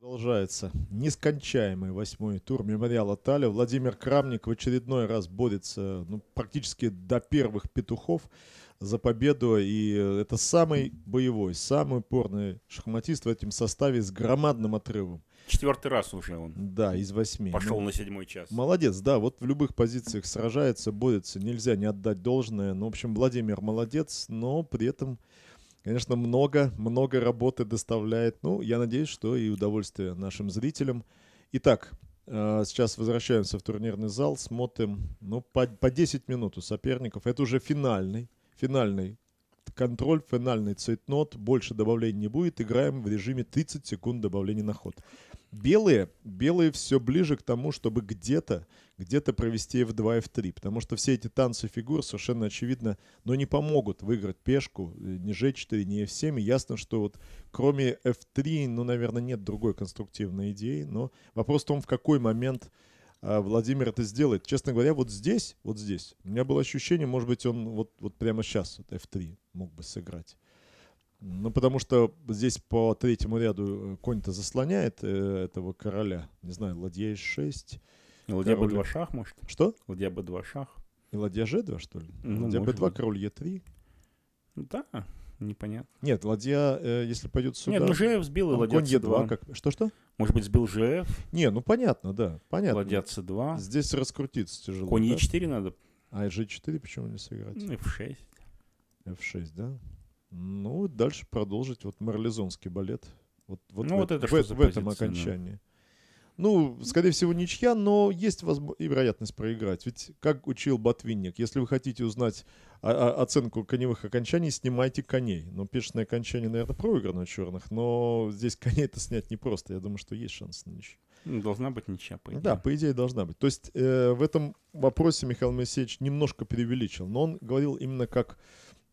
Продолжается нескончаемый восьмой тур мемориала Тали. Владимир Крамник в очередной раз борется ну, практически до первых петухов за победу. И это самый боевой, самый упорный шахматист в этом составе с громадным отрывом. Четвертый раз уже он. Да, из восьми. Пошел ну, на седьмой час. Молодец, да, вот в любых позициях сражается, борется, нельзя не отдать должное. Ну, в общем, Владимир молодец, но при этом Конечно, много, много работы доставляет. Ну, я надеюсь, что и удовольствие нашим зрителям. Итак, э, сейчас возвращаемся в турнирный зал, смотрим, ну, по, по 10 минут у соперников. Это уже финальный, финальный контроль, финальный цейтнот, больше добавлений не будет, играем в режиме 30 секунд добавления на ход. Белые, белые все ближе к тому, чтобы где-то где-то провести F2, F3, потому что все эти танцы фигур совершенно очевидно, но не помогут выиграть пешку, ни G4, ни F7. И ясно, что вот кроме F3, ну, наверное, нет другой конструктивной идеи, но вопрос в том, в какой момент а, Владимир это сделает. Честно говоря, вот здесь, вот здесь, у меня было ощущение, может быть, он вот, вот прямо сейчас, вот F3, мог бы сыграть. Ну, потому что здесь по третьему ряду э, конь-то заслоняет э, этого короля. Не знаю, ладья e6. Ладья король... b2 шах, может? Что? Ладья b2 шах. И ладья g2, что ли? Ну, ладья b2, быть. король е 3 Да, непонятно. Нет, ладья, э, если пойдет сюда... Нет, ну g сбил и ладья Конь e2, как... Что-что? Может быть, сбил ЖФ? Не, ну понятно, да. Понятно. Ладья С2. Здесь раскрутиться тяжело. Конь Е4 да? надо. А G4 почему не сыграть? Ну, F6. F6, да? Ну, дальше продолжить вот марлезонский балет. Вот, вот ну, в, вот это в, что в этом окончании. Ну, скорее всего, ничья, но есть возможно... и вероятность проиграть. Ведь, как учил Ботвинник, если вы хотите узнать оценку коневых окончаний, снимайте коней. Ну, пешечное окончание, наверное, проиграно у черных, но здесь коней-то снять непросто. Я думаю, что есть шанс на ничью. Ну, должна быть ничья, по идее. Да, по идее должна быть. То есть э, в этом вопросе Михаил Моисеевич немножко преувеличил, но он говорил именно как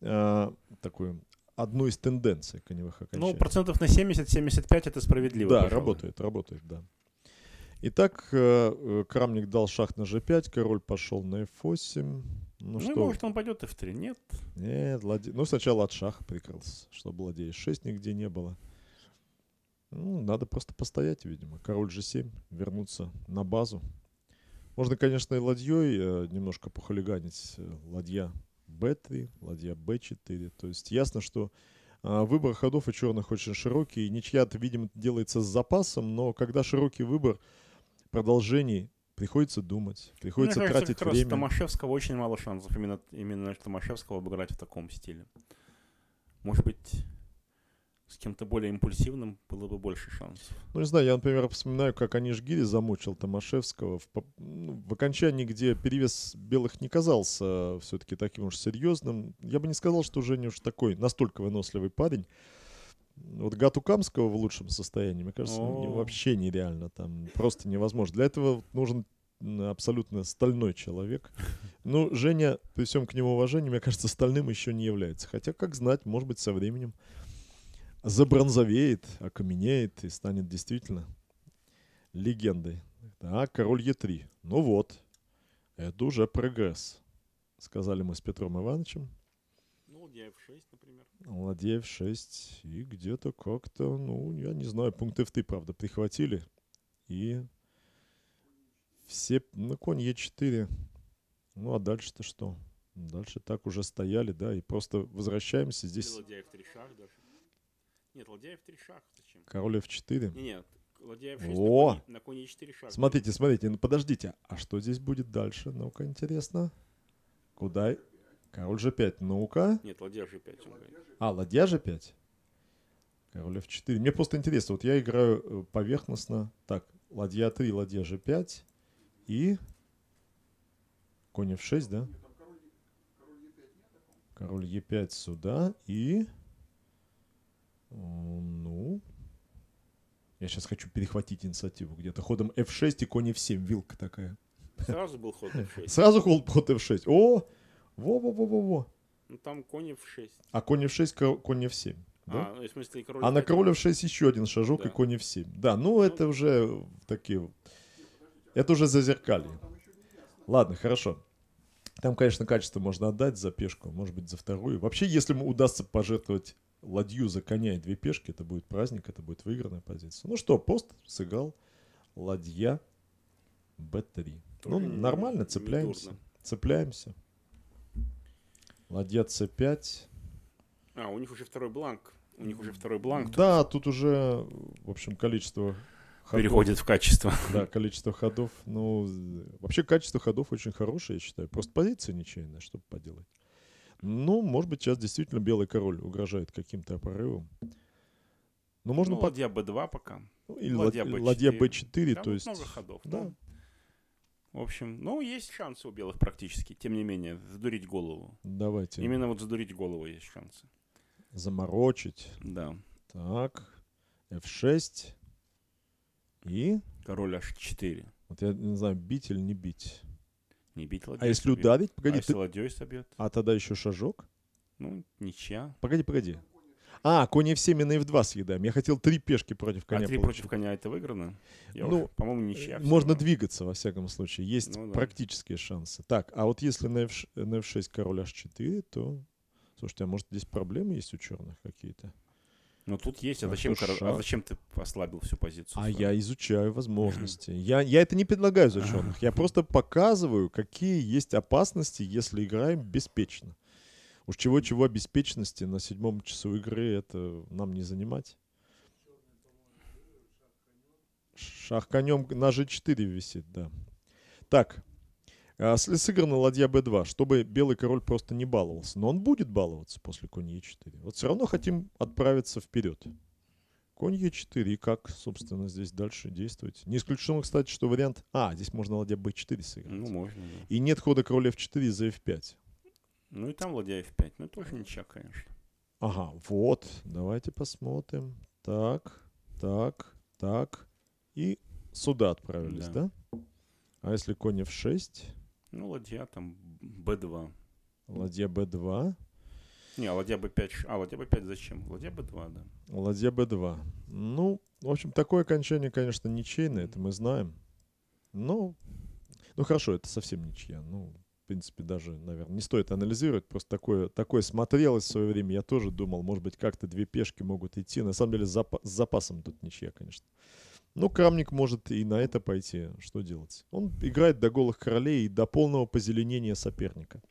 э, такую одну из тенденций коневых ну, окончаний. Ну, процентов на 70-75 это справедливо. Да, пожалуй. работает, работает, да. Итак, э, э, крамник дал шах на g5, король пошел на f8. Ну, ну что? может, он пойдет f3, нет? Нет, владе... ну сначала от шаха прикрылся, чтобы ладья e6 нигде не было. Ну, надо просто постоять, видимо. Король g7, вернуться на базу. Можно, конечно, и ладьей э, немножко похулиганить. Ладья b3, ладья b4. То есть ясно, что выбор ходов у черных очень широкий. Ничья-то, видимо, делается с запасом, но когда широкий выбор, продолжении приходится думать, приходится Мне тратить как время. Томашевского очень мало шансов именно, именно Томашевского обыграть в таком стиле. Может быть, с кем-то более импульсивным было бы больше шансов. Ну, не знаю, я, например, вспоминаю, как Анишгири замучил Томашевского в, ну, в окончании, где перевес белых не казался все-таки таким уж серьезным. Я бы не сказал, что Женя уж такой настолько выносливый парень. Вот Гату Камского в лучшем состоянии, мне кажется, не, ну, вообще нереально. Там просто невозможно. Для этого нужен абсолютно стальной человек. Ну, Женя, при всем к нему уважении, мне кажется, стальным еще не является. Хотя, как знать, может быть, со временем забронзовеет, окаменеет и станет действительно легендой. Да, король Е3. Ну вот, это уже прогресс, сказали мы с Петром Ивановичем. Ладьяев 6, например. Ладьяев 6. И где-то как-то, ну, я не знаю, пункт F3, правда, прихватили. И все, ну, конь Е4. Ну, а дальше-то что? Дальше так уже стояли, да, и просто возвращаемся здесь. Или ладья f3 шах даже. Нет, ладья f3 шах. Зачем? Король f4. нет, ладья f6 О! на коне, на коне e4 шах. Смотрите, смотрите, ну подождите, а что здесь будет дальше? Ну-ка, интересно. Куда? Король же 5 ну-ка. Нет, ладья же 5 А, ладья же 5 Король f4. Мне просто интересно, вот я играю э, поверхностно. Так, ладья 3, ладья же 5 и конь f6, да? Король e5 сюда и... Ну... Я сейчас хочу перехватить инициативу где-то. Ходом f6 и конь f7, вилка такая. Сразу был ход f6. Сразу ход f6. О, во-во-во-во-во. Ну, там конь f6. А конь в 6 конь f7. Да? А, в смысле, король а на короля в 6 еще один шажок да. и конь в 7 Да, ну, ну это уже такие... Это уже зазеркалье. Ладно, хорошо. Там, конечно, качество можно отдать за пешку, может быть, за вторую. Вообще, если ему удастся пожертвовать ладью за коня и две пешки, это будет праздник, это будет выигранная позиция. Ну что, пост сыграл ладья b3. Ну, Тоже ну, нормально, цепляемся. Недурно. Цепляемся. Ладья c5. А, у них уже второй бланк. У них уже второй бланк. Да, тут, тут уже, в общем, количество ходов. Переходит в качество. Да, количество ходов. Ну, вообще качество ходов очень хорошее, я считаю. Просто позиция ничейная, что поделать. Ну, может быть, сейчас действительно белый король угрожает каким-то порывом. Но ну, можно ну, под... ладья b2 пока. Ну, или ладья b4, ладья b4 Там то есть... много ходов. Да, ну. В общем, ну, есть шансы у белых практически, тем не менее, задурить голову. Давайте. Именно вот задурить голову есть шансы. Заморочить. Да. Так, f6 и... Король h4. Вот я не знаю, бить или не бить. Не бить ладьей. А если ударить? Погоди, а ты... если ладьей собьет? А тогда еще шажок? Ну, ничья. Погоди, погоди. А, кони все мины в два съедаем. Я хотел три пешки против коня. А три получить. против коня это выиграно? Я ну, уже, по-моему, ничья. Э, можно всего. двигаться, во всяком случае. Есть ну, да. практические шансы. Так, а вот если на, F, на f6 король h4, то... Слушайте, а может здесь проблемы есть у черных какие-то? Ну тут есть, а, а зачем, кор... а зачем ты ослабил всю позицию? А я изучаю возможности. Я, я это не предлагаю за черных. Я просто показываю, какие есть опасности, если играем беспечно. Уж чего-чего обеспеченности на седьмом часу игры это нам не занимать. Шах конем на g4 висит, да. Так, а сыграна ладья b2, чтобы белый король просто не баловался. Но он будет баловаться после конь e4. Вот все равно хотим отправиться вперед. Конь e4, и как, собственно, здесь дальше действовать? Не исключено, кстати, что вариант... А, здесь можно ладья b4 сыграть. Ну, можно, да. И нет хода короля f4 за f5. Ну и там ладья f5. Ну тоже ничья, конечно. Ага, вот. Давайте посмотрим. Так, так, так. И сюда отправились, да? да? А если конь f6? Ну, ладья там b2. Ладья b2. Не, ладья b5. А, ладья b5 а, зачем? Ладья b2, да. Ладья b2. Ну, в общем, такое окончание, конечно, ничейное, это мы знаем. но ну, ну хорошо, это совсем ничья. Ну, в принципе, даже, наверное, не стоит анализировать. Просто такое, такое смотрелось в свое время. Я тоже думал, может быть, как-то две пешки могут идти. На самом деле, с, запа- с запасом тут ничья, конечно. но крамник может и на это пойти. Что делать? Он играет до голых королей и до полного позеленения соперника.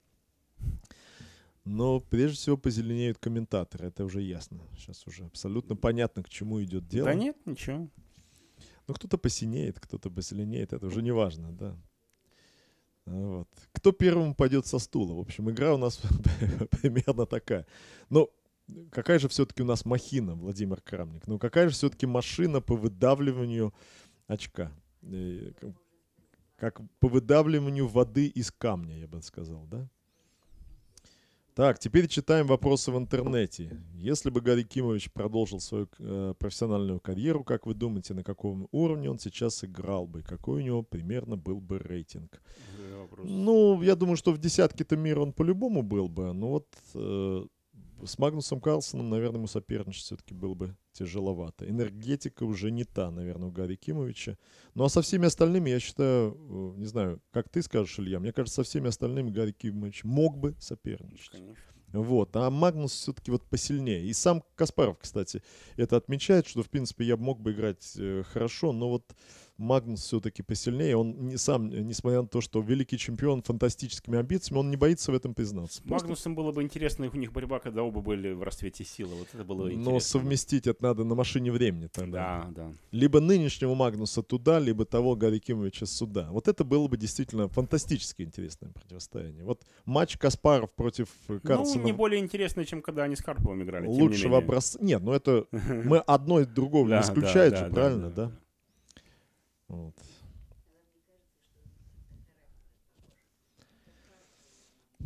Но прежде всего позеленеют комментаторы, это уже ясно. Сейчас уже абсолютно понятно, к чему идет дело. Да нет, ничего. Ну, кто-то посинеет, кто-то позеленеет, это уже не важно, да. Ну вот. Кто первым пойдет со стула? В общем, игра у нас примерно такая. Но ну, какая же все-таки у нас махина, Владимир Крамник? Ну, какая же все-таки машина по выдавливанию очка? Э, как по выдавливанию воды из камня, я бы сказал, да? Так, теперь читаем вопросы в интернете. Если бы Гарри Кимович продолжил свою э, профессиональную карьеру, как вы думаете, на каком уровне он сейчас играл бы? Какой у него примерно был бы рейтинг? Ну, я думаю, что в десятке-то мира он по-любому был бы. Но вот э, с Магнусом Карлсоном, наверное, ему соперничать все-таки было бы тяжеловато. Энергетика уже не та, наверное, у Гарри Кимовича. Ну а со всеми остальными, я считаю, э, не знаю, как ты скажешь, Илья, мне кажется, со всеми остальными Гарри Кимович мог бы соперничать. Конечно. Вот. А Магнус все-таки вот посильнее. И сам Каспаров, кстати, это отмечает, что, в принципе, я мог бы играть э, хорошо, но вот Магнус все-таки посильнее. Он не сам, несмотря на то, что великий чемпион фантастическими амбициями, он не боится в этом признаться. Просто... Магнусом было бы интересно, у них борьба, когда оба были в расцвете силы. Вот это было интересно. Но совместить это надо на машине времени тогда. Да, да. Либо нынешнего Магнуса туда, либо того Гарри Кимовича сюда. Вот это было бы действительно фантастически интересное противостояние. Вот матч Каспаров против Карцева. Ну, не более интересно, чем когда они с Карповым играли. Лучшего не образца. Нет, ну это мы одно и другого не исключает же, правильно, да? Вот.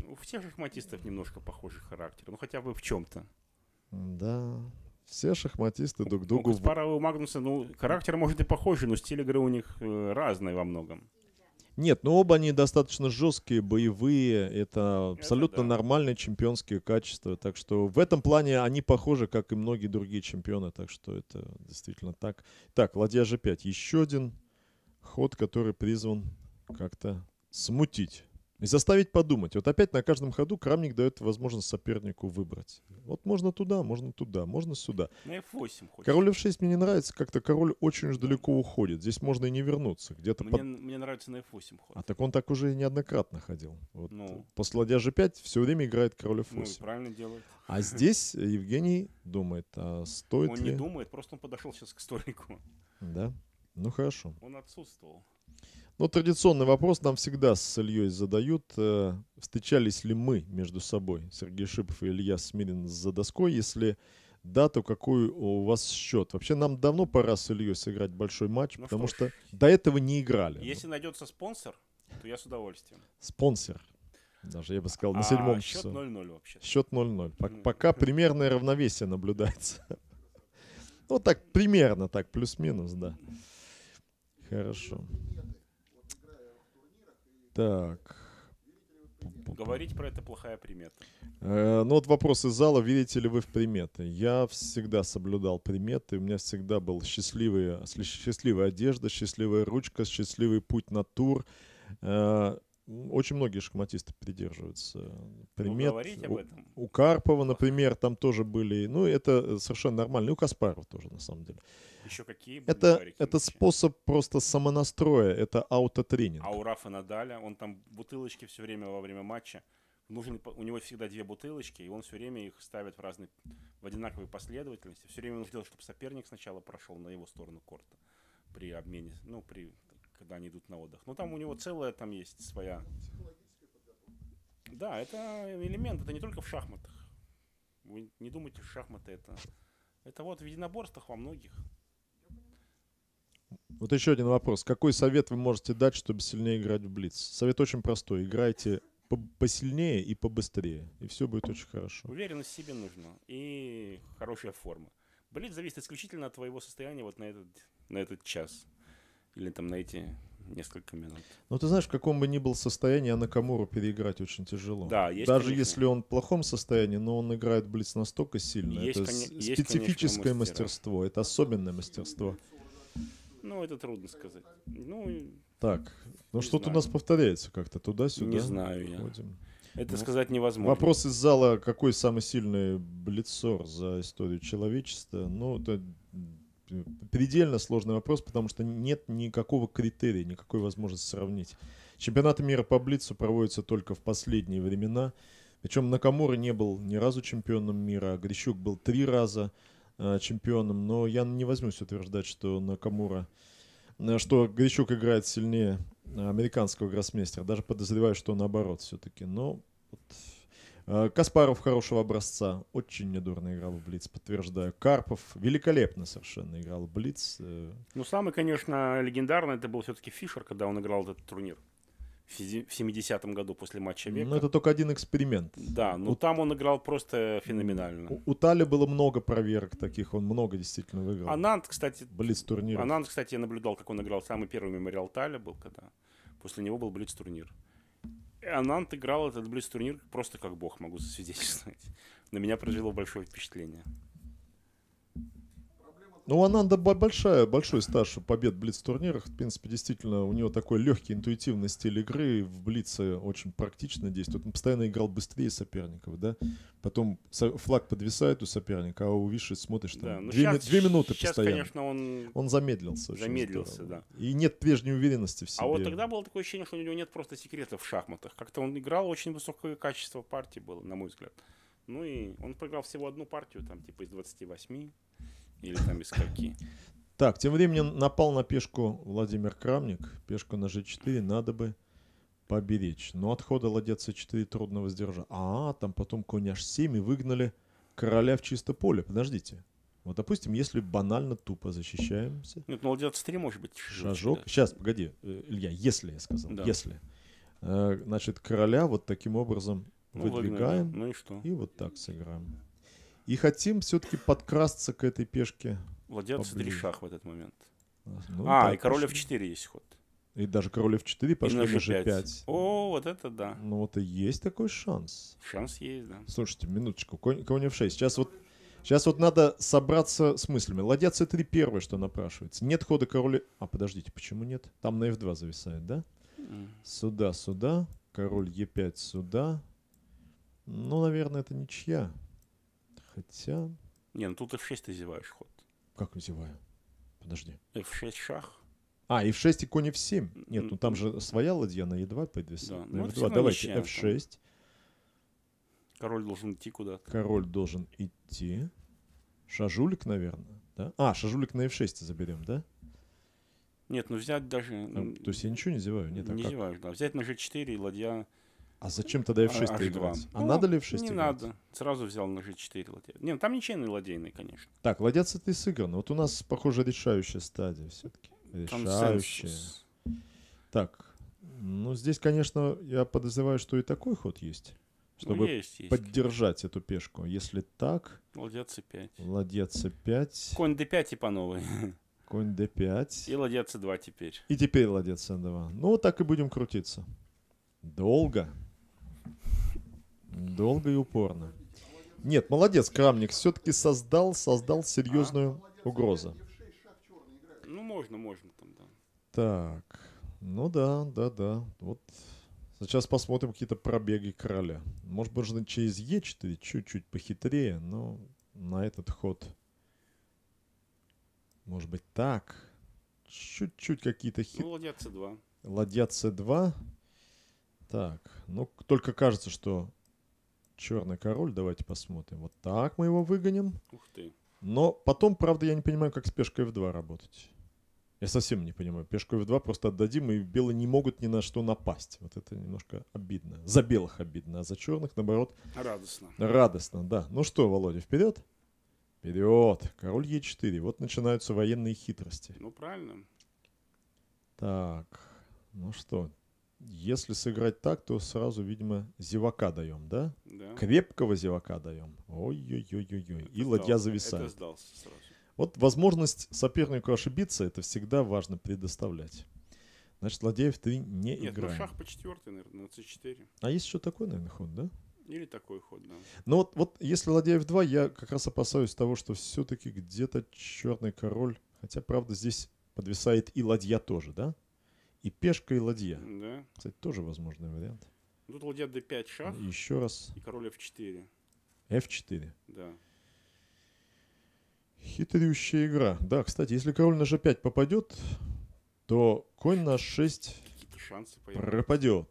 У всех шахматистов немножко похожий характер, ну хотя бы в чем-то. Да, все шахматисты друг ну, другу... Могут Спарова и Магнуса, ну, характер может и похожий, но стиль игры у них э, разный во многом. Нет, но ну оба они достаточно жесткие, боевые. Это абсолютно это да. нормальные чемпионские качества. Так что в этом плане они похожи, как и многие другие чемпионы. Так что это действительно так. Так, ладья g5. Еще один ход, который призван как-то смутить. И заставить подумать. Вот опять на каждом ходу крамник дает возможность сопернику выбрать. Вот можно туда, можно туда, можно сюда. На ну, F8 хочется. Король F6 мне не нравится, как-то король очень уж далеко уходит. Здесь можно и не вернуться. Где-то мне, под... мне нравится на F8 ход. А так он так уже неоднократно ходил. Вот ну. После ладья G5 все время играет король F8. Ну, правильно делает. А здесь Евгений думает, а стоит Он ли... не думает, просто он подошел сейчас к столику. Да? Ну хорошо. Он отсутствовал. Но ну, традиционный вопрос нам всегда с Ильей задают. Э, встречались ли мы между собой, Сергей Шипов и Илья Смирин, за доской? Если да, то какой у вас счет? Вообще нам давно пора с Ильей сыграть большой матч, ну потому что, что до этого не играли. Если найдется спонсор, то я с удовольствием. Спонсор. Даже я бы сказал, на а седьмом а, счет часу. 0-0 вообще. Счет 0-0. Пока примерное равновесие наблюдается. Ну так, примерно так, плюс-минус, да. Хорошо. Так. Говорить про это плохая примета. Э, ну вот вопрос из зала, верите ли вы в приметы? Я всегда соблюдал приметы, у меня всегда был счастливый, счастливая одежда, счастливая ручка, счастливый путь на тур. Э, очень многие шахматисты придерживаются. Э, ну, примет, ну, об этом. У, у Карпова, например, там тоже были. Ну, это э, совершенно нормально. И у Каспарова тоже, на самом деле. Еще какие были это, это способ просто самонастроя, это аутотренинг. А у Рафа Надаля, он там бутылочки все время во время матча. Нужен, у него всегда две бутылочки, и он все время их ставит в разные, в одинаковой последовательности. Все время он ждет, чтобы соперник сначала прошел на его сторону корта при обмене, ну, при когда они идут на отдых. Но ну, там у него целая там есть своя... Да, это элемент, это не только в шахматах. Вы не думайте, шахматы это... Это вот в единоборствах во многих. Вот еще один вопрос. Какой совет вы можете дать, чтобы сильнее играть в Блиц? Совет очень простой. Играйте посильнее и побыстрее. И все будет очень хорошо. Уверенность в себе нужна. И хорошая форма. Блиц зависит исключительно от твоего состояния вот на этот, на этот час или там найти несколько минут. Ну ты знаешь, в каком бы ни был состоянии, а на переиграть очень тяжело. Да, есть, Даже конечно. если он в плохом состоянии, но он играет блиц настолько сильно. Есть, это кон... специфическое есть, мастерство, это особенное мастерство. Ну, это трудно сказать. Ну, так, ну что-то знаю. у нас повторяется как-то туда-сюда. Не знаю ходим. я. Это ну, сказать невозможно. Вопрос из зала, какой самый сильный блицор за историю человечества? Ну, это предельно сложный вопрос, потому что нет никакого критерия, никакой возможности сравнить. Чемпионаты мира по блицу проводятся только в последние времена. Причем Накамура не был ни разу чемпионом мира, а Грищук был три раза э, чемпионом. Но я не возьмусь утверждать, что Накамура, э, что Грищук играет сильнее американского гроссмейстера. Даже подозреваю, что наоборот все-таки. Но вот, Э, Каспаров хорошего образца. Очень недурно играл в Блиц, подтверждаю. Карпов великолепно совершенно играл в Блиц. Э. Ну, самый, конечно, легендарный это был все-таки Фишер, когда он играл этот турнир в 70-м году после матча ну, века. Ну, это только один эксперимент. Да, но ну, у... там он играл просто феноменально. У, у Тали было много проверок таких, он много действительно выиграл. Анант, кстати... Блиц-турнир. Анант, кстати, я наблюдал, как он играл. Самый первый мемориал Тали был, когда... После него был Блиц-турнир. Анант играл этот близ-турнир просто как бог, могу засвидетельствовать. На меня произвело большое впечатление. Ну, Ананда большая, большой стаж побед в Блиц-турнирах. В принципе, действительно, у него такой легкий, интуитивный стиль игры. В Блице очень практично действует. Он постоянно играл быстрее соперников, да? Потом флаг подвисает у соперника, а у Виши смотришь там да, ну две, сейчас, две минуты сейчас, постоянно. конечно, он... Он замедлился. Замедлился, здорово. да. И нет прежней уверенности в себе. А вот тогда было такое ощущение, что у него нет просто секретов в шахматах. Как-то он играл, очень высокое качество партии было, на мой взгляд. Ну и он проиграл всего одну партию, там, типа из 28. Или там из какие. Так, тем временем напал на пешку Владимир Крамник. Пешку на g4 надо бы поберечь. Но отхода ладья c4 трудно воздержать. А, там потом конь h7 и выгнали короля в чисто поле. Подождите. Вот, допустим, если банально тупо защищаемся... Нет, ну ладья c3 может быть... Шажок. Да. Сейчас, погоди, э, Илья, если я сказал, да. если. Э, значит, короля вот таким образом ну, выдвигаем. Выгнали. Ну и что? И вот так сыграем. И хотим все-таки подкрасться к этой пешке. Владелец три шах в этот момент. А, ну, а, и король f4 есть ход. И даже король f4 пошли на g5. О, вот это да. Ну вот и есть такой шанс. Шанс есть, да. Слушайте, минуточку, конь, конь f6. Сейчас вот, сейчас вот надо собраться с мыслями. Ладья c3 первое, что напрашивается. Нет хода короля... А, подождите, почему нет? Там на f2 зависает, да? Сюда, сюда. Король e5 сюда. Ну, наверное, это ничья. Хотя... Не, ну тут f6 ты зеваешь ход. Как зеваю? Подожди. f6 шах. А, и в 6 и конь f7. Нет, ну там же своя ладья на e2 подвисла. Да, ну, f2. Давайте f6. Там. Король должен идти куда-то. Король должен идти. Шажулик, наверное, да? А, шажулик на f6 заберем, да? Нет, ну взять даже... А, то есть я ничего не зеваю? Нет, а не как? зеваешь, да. Взять на g4 и ладья а зачем тогда F6 а, играть? А ну, надо ли F6 не играть? Не надо. Сразу взял на G4 ладья. Не, ну там ничейный ладейный, конечно. Так, ладья c3 сыграна. Ну, вот у нас, похоже, решающая стадия все-таки. Решающая. Так, ну здесь, конечно, я подозреваю, что и такой ход есть. Ну, чтобы ну, есть, есть, поддержать эту пешку. Если так... Ладья c5. Ладья c5. Конь d5 и по новой. Конь d5. И ладья c2 теперь. И теперь ладья c2. Ну, так и будем крутиться. Долго. Долго и упорно. Нет, молодец, Крамник. Все-таки создал, создал серьезную а? угрозу. Ну, можно, можно там, да. Так, ну да, да, да. Вот сейчас посмотрим какие-то пробеги короля. Может быть, нужно через Е4 чуть-чуть похитрее, но на этот ход... Может быть, так. Чуть-чуть какие-то хиты. Ну, ладья С2. Ладья С2. Так, ну, только кажется, что Черный король, давайте посмотрим. Вот так мы его выгоним. Ух ты. Но потом, правда, я не понимаю, как с пешкой в 2 работать. Я совсем не понимаю. Пешку в 2 просто отдадим, и белые не могут ни на что напасть. Вот это немножко обидно. За белых обидно, а за черных, наоборот... Радостно. Радостно, да. Ну что, Володя, вперед? Вперед. Король Е4. Вот начинаются военные хитрости. Ну, правильно. Так, ну что, если сыграть так, то сразу, видимо, зевака даем, да? Да. Крепкого зевака даем. Ой-ой-ой-ой-ой. И сдался. ладья зависает. Это сдался сразу. Вот возможность сопернику ошибиться, это всегда важно предоставлять. Значит, ладья f3 не Нет, играем. Нет, ну шах по четвертой, наверное, на c4. А есть еще такой, наверное, ход, да? Или такой ход, да. Ну вот, вот если ладья f2, я как раз опасаюсь того, что все-таки где-то черный король, хотя, правда, здесь подвисает и ладья тоже, да? И пешка, и ладья. Да. Кстати, тоже возможный вариант. Тут ладья d5 шах. Еще раз. И король f4. f4. Да. Хитрющая игра. Да, кстати, если король на g5 попадет, то конь на h6 шансы пропадет.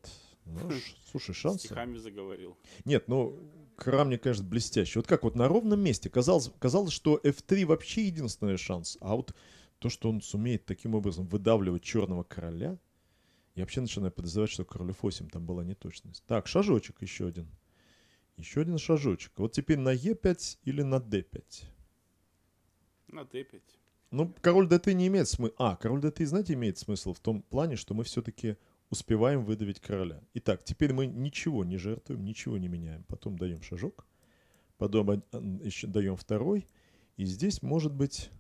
Ну, хм. слушай, шансы. Стихами заговорил. Нет, ну, храм мне кажется, блестящий. Вот как вот на ровном месте. Казалось, казалось что F3 вообще единственный шанс. А вот то, что он сумеет таким образом выдавливать черного короля, я вообще начинаю подозревать, что король 8 там была неточность. Так, шажочек еще один. Еще один шажочек. Вот теперь на Е5 или на Д5? На Д5. Ну, король ДТ не имеет смысла. А, король ДТ, знаете, имеет смысл в том плане, что мы все-таки успеваем выдавить короля. Итак, теперь мы ничего не жертвуем, ничего не меняем. Потом даем шажок, потом э, еще даем второй. И здесь, может быть,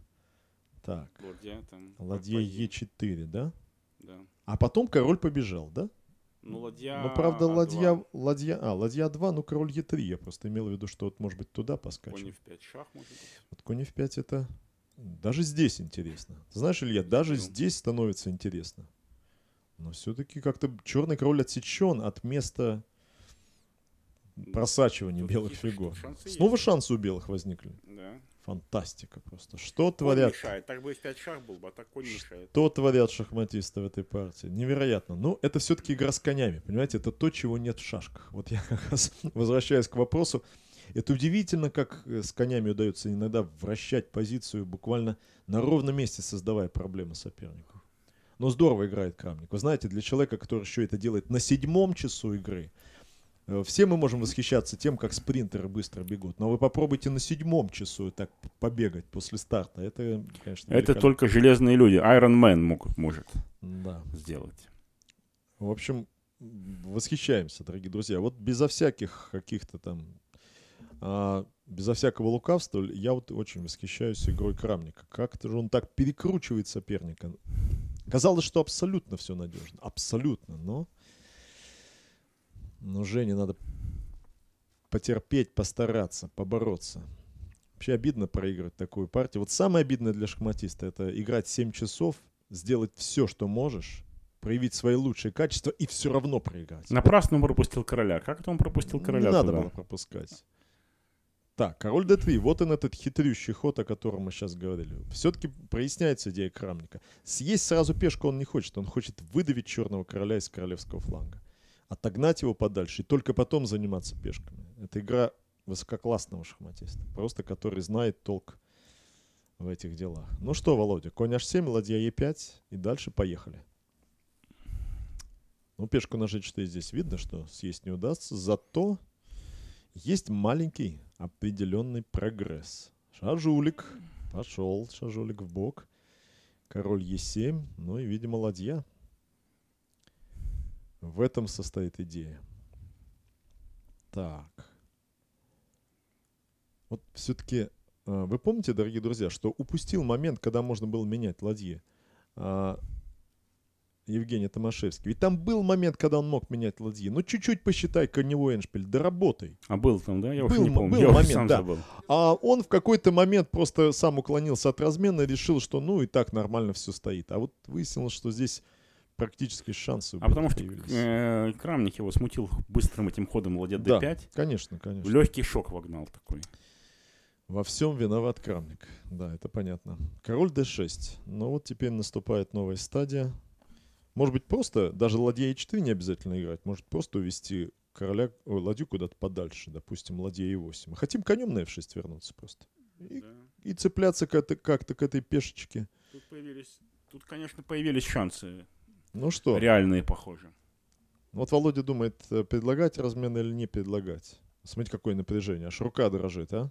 так. Ладья там. Ладья Е4, да? Да. А потом король побежал, да? Ну, ладья Ну, правда, А2. ладья, ладья, а, ладья 2, ну, король Е3. Я просто имел в виду, что вот, может быть, туда поскачем. Конь F5 шах, может быть. Вот конь F5 это... Даже здесь интересно. Ты знаешь, Илья, ну, даже ну. здесь становится интересно. Но все-таки как-то черный король отсечен от места ну, просачивания ну, белых фигур. Снова есть. шансы у белых возникли. Да фантастика просто. Что конь творят... мешает. Так бы и 5 шах был бы, а так конь мешает. Что творят шахматисты в этой партии? Невероятно. Ну, это все-таки игра с конями, понимаете? Это то, чего нет в шашках. Вот я как раз возвращаюсь к вопросу. Это удивительно, как э, с конями удается иногда вращать позицию буквально на ровном месте, создавая проблемы сопернику. Но здорово играет Крамник. Вы знаете, для человека, который еще это делает на седьмом часу игры, Э, все мы можем восхищаться тем, как спринтеры быстро бегут, но вы попробуйте на седьмом часу так побегать после старта. Это, конечно, Это только железные люди. Iron Man мог, может да. сделать. В общем, восхищаемся, дорогие друзья. Вот безо всяких каких-то там, а, безо всякого лукавства, я вот очень восхищаюсь игрой Крамника. Как-то же он так перекручивает соперника. Казалось, что абсолютно все надежно. Абсолютно, но ну Жене надо потерпеть, постараться, побороться. Вообще обидно проигрывать такую партию. Вот самое обидное для шахматиста – это играть 7 часов, сделать все, что можешь, проявить свои лучшие качества и все равно проиграть. Напрасно он пропустил короля. Как это он пропустил короля? Не надо туда? было пропускать. Так, король d3. Вот он этот хитрющий ход, о котором мы сейчас говорили. Все-таки проясняется идея Крамника. Съесть сразу пешку он не хочет. Он хочет выдавить черного короля из королевского фланга отогнать его подальше и только потом заниматься пешками. Это игра высококлассного шахматиста, просто который знает толк в этих делах. Ну что, Володя, конь h7, ладья e5, и дальше поехали. Ну, пешку на g4 здесь видно, что съесть не удастся, зато есть маленький определенный прогресс. Шажулик пошел, шажулик в бок. Король e7, ну и, видимо, ладья в этом состоит идея. Так. Вот все-таки а, вы помните, дорогие друзья, что упустил момент, когда можно было менять ладьи а, Евгений Томашевский. Ведь там был момент, когда он мог менять ладьи. Ну, чуть-чуть посчитай корневой эншпиль, доработай. А был там, да? Я был, не помню. Был Я момент, сам да. забыл. А он в какой-то момент просто сам уклонился от размена и решил, что ну и так нормально все стоит. А вот выяснилось, что здесь практически шансы А потому что э, Крамник его смутил быстрым этим ходом ладья d5. Да, конечно, конечно. Легкий шок вогнал такой. Во всем виноват Крамник. Да, это понятно. Король d6. Но ну вот теперь наступает новая стадия. Может быть, просто даже ладья e4 не обязательно играть. Может, просто увести короля, о, ладью куда-то подальше. Допустим, ладья e8. Мы хотим конем на f6 вернуться просто. И, да. и цепляться как-то как к этой пешечке. Тут появились... Тут, конечно, появились шансы ну что? Реальные, похожи. Вот Володя думает, э, предлагать размен или не предлагать. Смотрите, какое напряжение. Аж рука дрожит, а?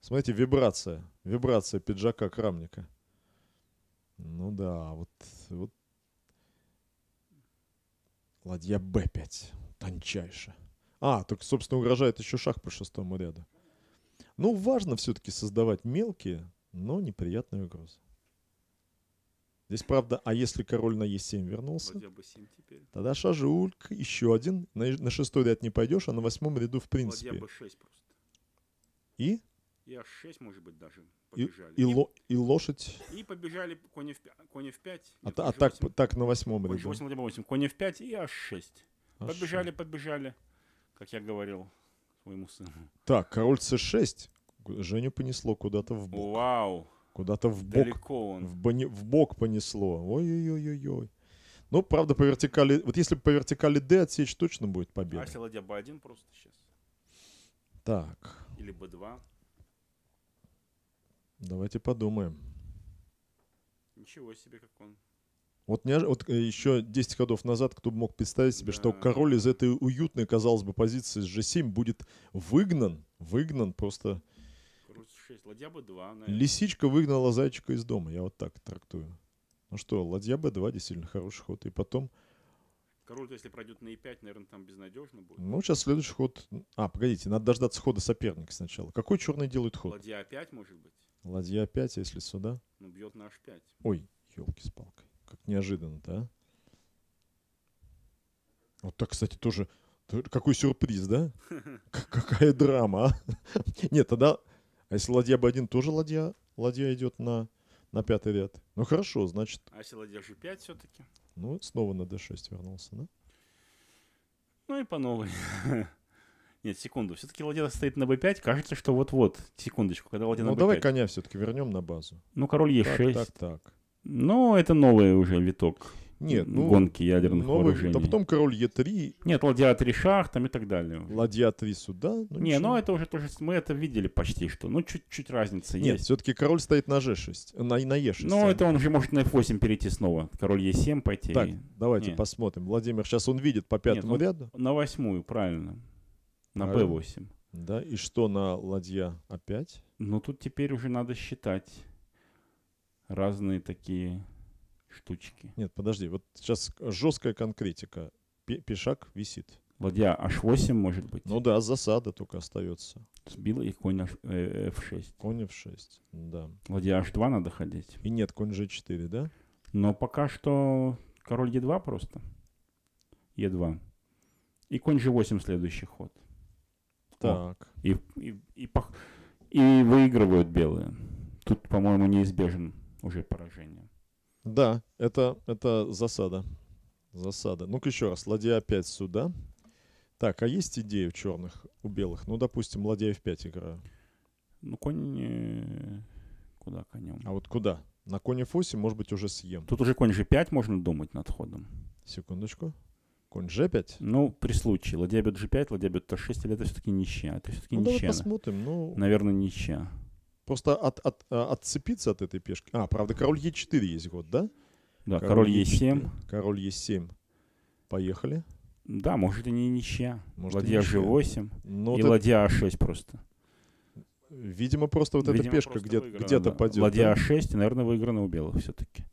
Смотрите, вибрация. Вибрация пиджака крамника. Ну да, вот, вот. Ладья Б5. Тончайше. А, только, собственно, угрожает еще шах по шестому ряду. Ну, важно все-таки создавать мелкие, но неприятные угрозы. Здесь правда, а если король на Е7 вернулся? Ладья Б7 теперь. Тогда шажульк, еще один. На, на шестой ряд не пойдешь, а на восьмом ряду в принципе. Ладья Б6 просто. И? И H6, может быть, даже побежали. И, и, и, ло, и лошадь. И побежали кони в, кони в 5. А, а так, так на восьмом ряду. 8, 8, 8, кони в 5 и а 6 H6. Побежали, как я говорил своему сыну. Так, король с 6 Женю понесло куда-то в бок. Вау. Куда-то в бок, В, бони, в бок понесло. Ой-ой-ой-ой-ой. Ну, правда, по вертикали... Вот если по вертикали D отсечь, точно будет победа. А если ладья B1 просто сейчас? Так. Или B2? Давайте подумаем. Ничего себе, как он. Вот, не вот э, еще 10 ходов назад кто бы мог представить себе, да. что король из этой уютной, казалось бы, позиции с G7 будет выгнан, выгнан просто 6, ладья b2, наверное. Лисичка выгнала зайчика из дома, я вот так трактую. Ну что, ладья б 2 действительно хороший ход. И потом... Король, если пройдет на е 5 наверное, там безнадежно будет. Ну, сейчас следующий ход... А, погодите, надо дождаться хода соперника сначала. Какой черный делает ход? Ладья a5, может быть. Ладья a5, а если сюда. Ну, бьет на h5. Ой, елки с палкой. Как неожиданно да? Вот так, кстати, тоже... Какой сюрприз, да? Какая драма, а? Нет, тогда а если ладья b1, тоже ладья, ладья идет на, на пятый ряд. Ну хорошо, значит... А если ладья g5 все-таки? Ну, снова на d6 вернулся, да? Ну и по новой. Нет, секунду. Все-таки ладья стоит на b5. Кажется, что вот-вот. Секундочку, когда ладья ну, на b5. Ну давай коня все-таки вернем на базу. Ну король e6. Так, так, так. Ну, это новый уже виток. Нет, ну, гонки ядерных новых, ну, ну, вооружений. Да потом король Е3. Нет, ладья 3 шах там и так далее. Ладья 3 сюда. Ну, не, ничего. ну это уже тоже, мы это видели почти что. Ну чуть-чуть разница Нет, есть. Нет, все-таки король стоит на G6, на, на E6. Ну это он же может на F8 перейти снова. Король Е7 пойти. Так, и... давайте Нет. посмотрим. Владимир сейчас он видит по пятому Нет, ну, ряду. На восьмую, правильно. На B8. Да, и что на ладья опять? Ну тут теперь уже надо считать разные такие штучки. Нет, подожди, вот сейчас жесткая конкретика. Пешак висит. Ладья h8 может быть. Ну да, засада только остается. Сбила их конь э, э, f6. Конь f6, да. Ладья h2 надо ходить. И нет, конь g4, да? Но пока что король e2 просто. e2. И конь g8 следующий ход. Так. О, и, и, и, пох... и выигрывают белые. Тут, по-моему, неизбежен уже поражение. Да, это, это засада. Засада. Ну-ка еще раз. Ладья F5 сюда. Так, а есть идеи у черных, у белых? Ну, допустим, ладья f5 играю. Ну, конь... Э, куда конем? А вот куда? На коне f8, может быть, уже съем. Тут уже конь g5 можно думать над ходом. Секундочку. Конь g5? Ну, при случае. Ладья бьет g5, ладья бьет h6, или это все-таки ничья? Это все-таки ну, ничья. Давай посмотрим. Ну... Наверное, ничья. Просто от, от, э, отцепиться от этой пешки. А, правда, король Е4 есть ход, да? Да, король, король Е7. Король Е7. Поехали. Да, может и не ничья. Может, ладья G8 Но ну, и вот ладья А6 просто. Видимо, просто вот Видимо, эта пешка где-то где да. падет. Ладья А6, и, а наверное, выиграна у белых все-таки.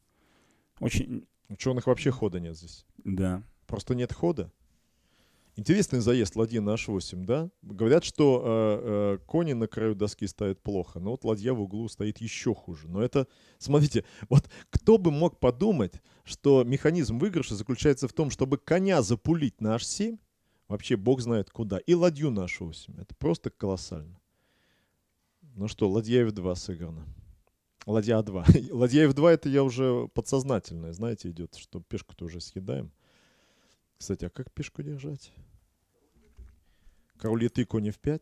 Очень... У черных вообще хода нет здесь. Да. Просто нет хода. Интересный заезд ладья на h8, да? Говорят, что э, э, кони на краю доски стоят плохо, но вот ладья в углу стоит еще хуже. Но это, смотрите, вот кто бы мог подумать, что механизм выигрыша заключается в том, чтобы коня запулить на h7, вообще бог знает куда, и ладью на h8. Это просто колоссально. Ну что, ладья f2 сыграна. Ладья А2. Ладья F2 это я уже подсознательное, знаете, идет, что пешку-то уже съедаем. Кстати, а как пешку держать? Король ты, конь f5.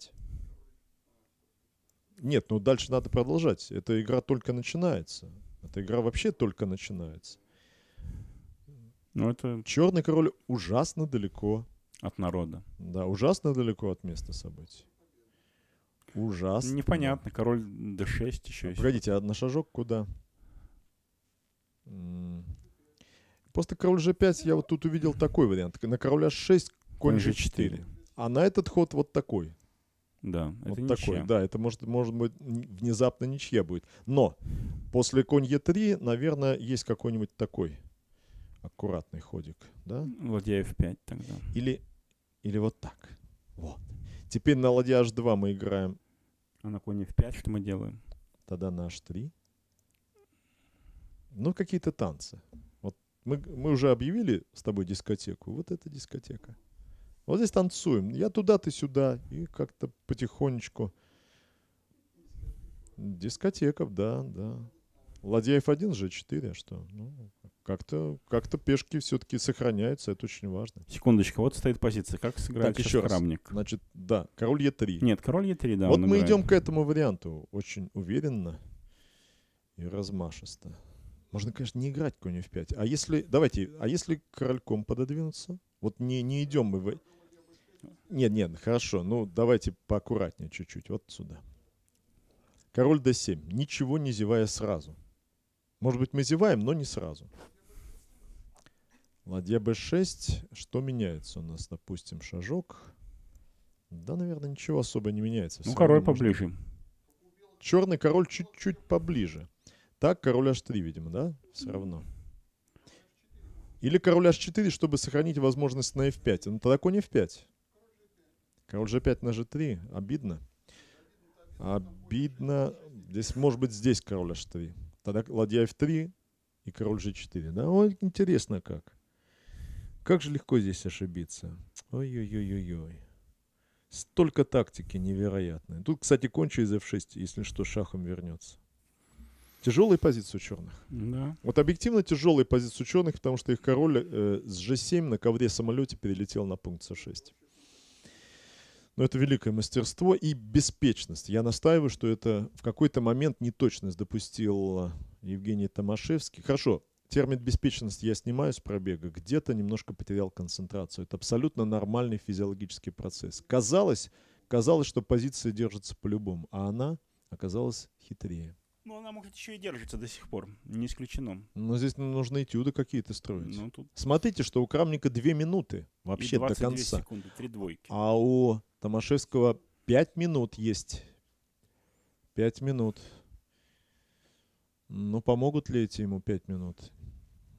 Нет, ну дальше надо продолжать. Эта игра только начинается. Эта игра вообще только начинается. Но ну, это... Черный король ужасно далеко. От народа. Да, ужасно далеко от места событий. Ужасно. Непонятно, король d6 еще а, есть. Погодите, а на шажок куда? Просто король g5 я вот тут увидел такой вариант. На короля 6 конь g4. А на этот ход вот такой. Да, вот это такой. Да, это может, может быть внезапно ничья будет. Но после конь Е3, наверное, есть какой-нибудь такой аккуратный ходик, да? Ладья F5 тогда. Или, или вот так. Вот. Теперь на ладья H2 мы играем. А на конь F5 что мы делаем? Тогда на H3. Ну, какие-то танцы. Вот мы, мы уже объявили с тобой дискотеку. Вот эта дискотека. Вот здесь танцуем. Я туда, ты сюда. И как-то потихонечку. Дискотеков, да, да. Ладьяев один же, четыре, а что? Ну, как-то как пешки все-таки сохраняются, это очень важно. Секундочка, вот стоит позиция. Как сыграть так, еще храмник? Раз. Значит, да, король Е3. Нет, король Е3, да. Вот мы идем к этому варианту очень уверенно и размашисто. Можно, конечно, не играть конь в 5. А если, давайте, а если корольком пододвинуться? Вот не, не идем мы в... Ну. Нет, нет, хорошо. Ну, давайте поаккуратнее чуть-чуть. Вот сюда. Король d7. Ничего не зевая сразу. Может быть, мы зеваем, но не сразу. Ладья b6. Что меняется у нас? Допустим, шажок. Да, наверное, ничего особо не меняется. Ну, Все король можно... поближе. Черный король чуть-чуть поближе. Так, король h3, видимо, да? Все равно. Или король h4, чтобы сохранить возможность на f5. Ну, тогда конь f5. Король а g5 на g3. Обидно. Обидно. Здесь, может быть, здесь король h3. Тогда ладья f3 и король g4. Да, ой, интересно как. Как же легко здесь ошибиться. Ой-ой-ой-ой-ой. Столько тактики невероятной. Тут, кстати, кончи из f6, если что, шахом вернется. Тяжелые позиции у черных. Да. Вот объективно тяжелые позиции у черных, потому что их король э, с g7 на ковре самолете перелетел на пункт c6. Но это великое мастерство и беспечность. Я настаиваю, что это в какой-то момент неточность допустил э, Евгений Томашевский. Хорошо, термин беспечность я снимаю с пробега. Где-то немножко потерял концентрацию. Это абсолютно нормальный физиологический процесс. Казалось, казалось, что позиция держится по-любому, а она оказалась хитрее. Ну, она может еще и держится до сих пор, не исключено. Но здесь нужны этюды какие-то строить. Ну, тут... Смотрите, что у Крамника 2 минуты вообще до конца. секунды, 3 двойки. А у Томашевского 5 минут есть. 5 минут. Ну, помогут ли эти ему 5 минут?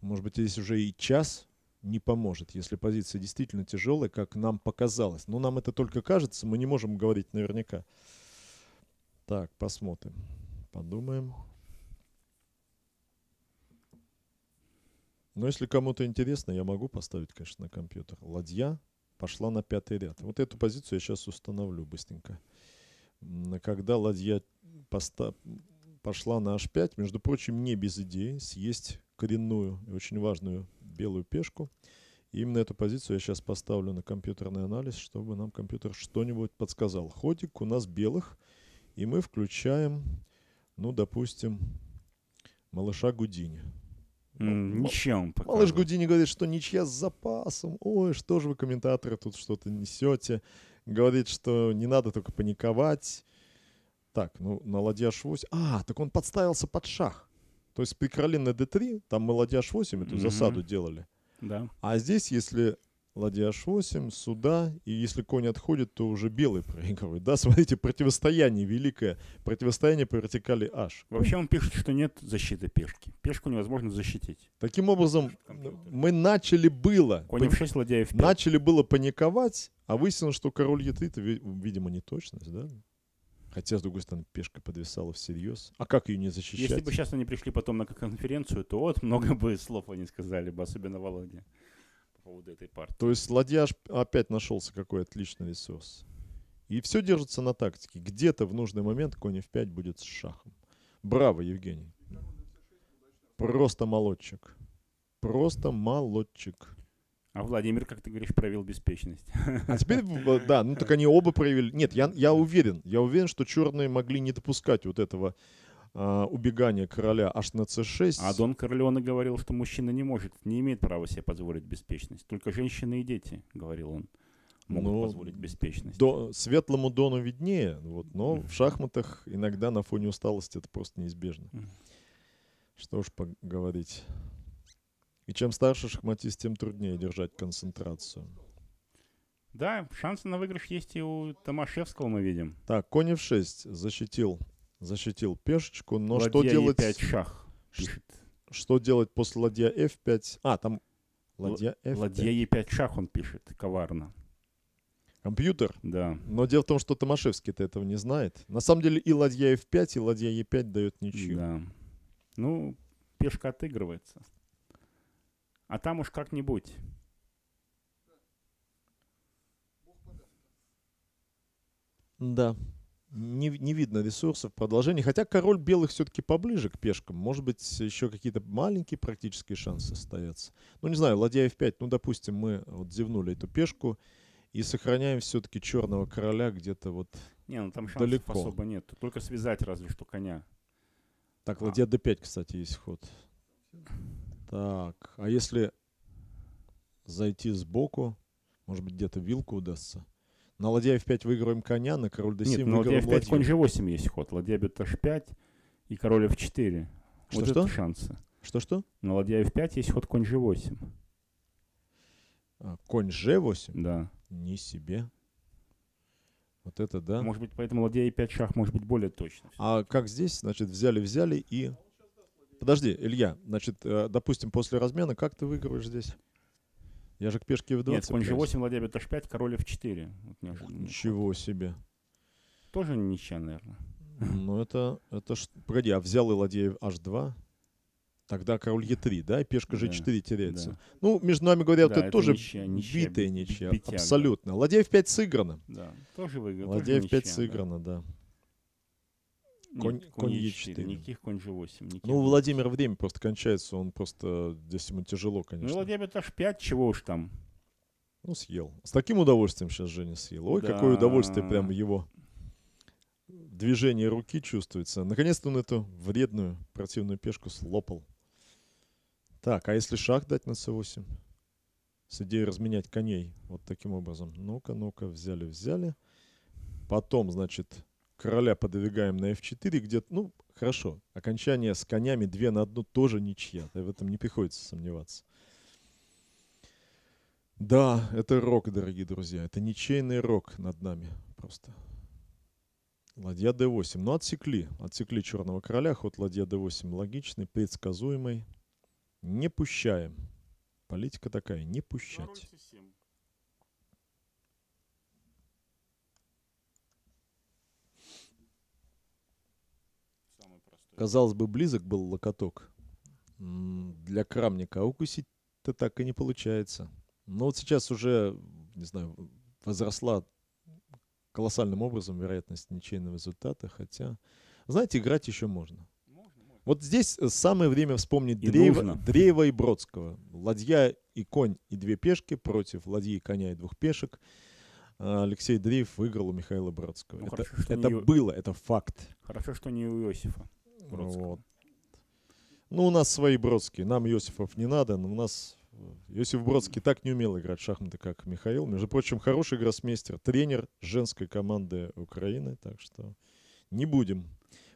Может быть, здесь уже и час не поможет, если позиция действительно тяжелая, как нам показалось. Но нам это только кажется, мы не можем говорить наверняка. Так, посмотрим подумаем. Но если кому-то интересно, я могу поставить, конечно, на компьютер. Ладья пошла на пятый ряд. Вот эту позицию я сейчас установлю быстренько. Когда ладья поста пошла на h5, между прочим, не без идеи съесть коренную и очень важную белую пешку. И именно эту позицию я сейчас поставлю на компьютерный анализ, чтобы нам компьютер что-нибудь подсказал. Ходик у нас белых, и мы включаем ну, допустим, малыша Гудини. Mm, ничья он пока. Малыш Гудини говорит, что ничья с запасом. Ой, что же вы, комментаторы, тут что-то несете. Говорит, что не надо только паниковать. Так, ну, на ладья Ш8. А, так он подставился под шах. То есть при короле на d3, там мы ладья Ш8 эту mm-hmm. засаду делали. Да. А здесь, если ладья h8, сюда, и если конь отходит, то уже белый проигрывает. Да, смотрите, противостояние великое, противостояние по вертикали h. Вообще он пишет, что нет защиты пешки. Пешку невозможно защитить. Таким образом, мы начали было... Конь f6, ладья f5. Начали было паниковать, а выяснилось, что король e3 это, видимо, не точность, да? Хотя, с другой стороны, пешка подвисала всерьез. А как ее не защищать? Если бы сейчас они пришли потом на конференцию, то вот много бы слов они сказали бы, особенно Володя поводу этой партии. То есть Ладьяш опять нашелся какой отличный ресурс. И все держится на тактике. Где-то в нужный момент конь f5 будет с шахом. Браво, Евгений. Просто молодчик. Просто молодчик. А Владимир, как ты говоришь, проявил беспечность. А теперь, да, ну так они оба проявили. Нет, я, я уверен, я уверен, что черные могли не допускать вот этого а, убегание короля аж на c6. А Дон Корлеоне говорил, что мужчина не может, не имеет права себе позволить беспечность. Только женщины и дети, говорил он, могут но ну, позволить беспечность. До, светлому Дону виднее, вот, но в шахматах иногда на фоне усталости это просто неизбежно. Что уж поговорить. И чем старше шахматист, тем труднее держать концентрацию. Да, шансы на выигрыш есть и у Томашевского мы видим. Так, конь f6 защитил Защитил пешечку, но ладья что делать... ладья e5 шах. Пишет. Что делать после ладья f5? А, там ладья f5. Ладья e5 шах он пишет, коварно. Компьютер? Да. Но дело в том, что Томашевский-то этого не знает. На самом деле и ладья f5, и ладья e5 дает ничью. Да. Ну, пешка отыгрывается. А там уж как-нибудь. Да не, не видно ресурсов продолжения. Хотя король белых все-таки поближе к пешкам. Может быть, еще какие-то маленькие практические шансы остаются. Ну, не знаю, ладья f5. Ну, допустим, мы вот зевнули эту пешку и сохраняем все-таки черного короля где-то вот Не, ну там шансов далеко. особо нет. Только связать разве что коня. Так, а. ладья d5, кстати, есть ход. Так, а если зайти сбоку, может быть, где-то вилку удастся? На ладья f5 выигрываем коня, на король d7 Нет, на ладья f5 конь g8 есть ход. Ладья бьет h5 и король f4. Что, вот что? это шансы. Что-что? На ладья f5 есть ход конь g8. А, конь g8? Да. Не себе. Вот это да. Может быть, поэтому ладья e5 шах может быть более точно. А как здесь, значит, взяли-взяли и... А Подожди, Илья, значит, э, допустим, после размена, как ты выигрываешь здесь? Я же к пешке в 20 Нет, конь g8, ладья бьет h5, король f4. Вот Ничего себе. Тоже ничья, наверное. Ну это, это ж... Погоди, а взял и ладья h2? Тогда король e3, да, и пешка g4 да, теряется. Да. Ну, между нами говоря, да, это, это тоже ничья, ничья, битая ничья. Битяга. Абсолютно. Ладья f5 сыграна. Да, тоже выиграл. Ладья тоже f5 сыграна, да. да. Конь, Нет, конь Е4. Никаких конь G8. ну, у Владимира время просто кончается, он просто... Здесь ему тяжело, ну, конечно. Ну, Владимир H5, чего уж там. Ну, съел. С таким удовольствием сейчас Женя съел. Ой, да. какое удовольствие прям его движение руки чувствуется. Наконец-то он эту вредную противную пешку слопал. Так, а если шах дать на c8? С идеей разменять коней вот таким образом. Ну-ка, ну-ка, взяли, взяли. Потом, значит, короля подвигаем на f4, где, ну, хорошо, окончание с конями 2 на 1 тоже ничья, в этом не приходится сомневаться. Да, это рок, дорогие друзья, это ничейный рок над нами просто. Ладья d8, ну отсекли, отсекли черного короля, ход ладья d8 логичный, предсказуемый, не пущаем. Политика такая, не пущать. Казалось бы, близок был локоток. Для крамника укусить-то так и не получается. Но вот сейчас уже, не знаю, возросла колоссальным образом вероятность ничейного результата, хотя, знаете, играть еще можно. Вот здесь э, самое время вспомнить и Дреева, Дреева и Бродского. Ладья и конь и две пешки против ладьи, коня и двух пешек. А, Алексей Дреев выиграл у Михаила Бродского. Ну, это хорошо, это не... было, это факт. Хорошо, что не у Иосифа. Бродского. Вот. Ну, у нас свои Бродские. Нам Иосифов не надо, но у нас э, Иосиф Бродский так не умел играть в шахматы, как Михаил. Между прочим, хороший гроссмейстер, тренер женской команды Украины. Так что не будем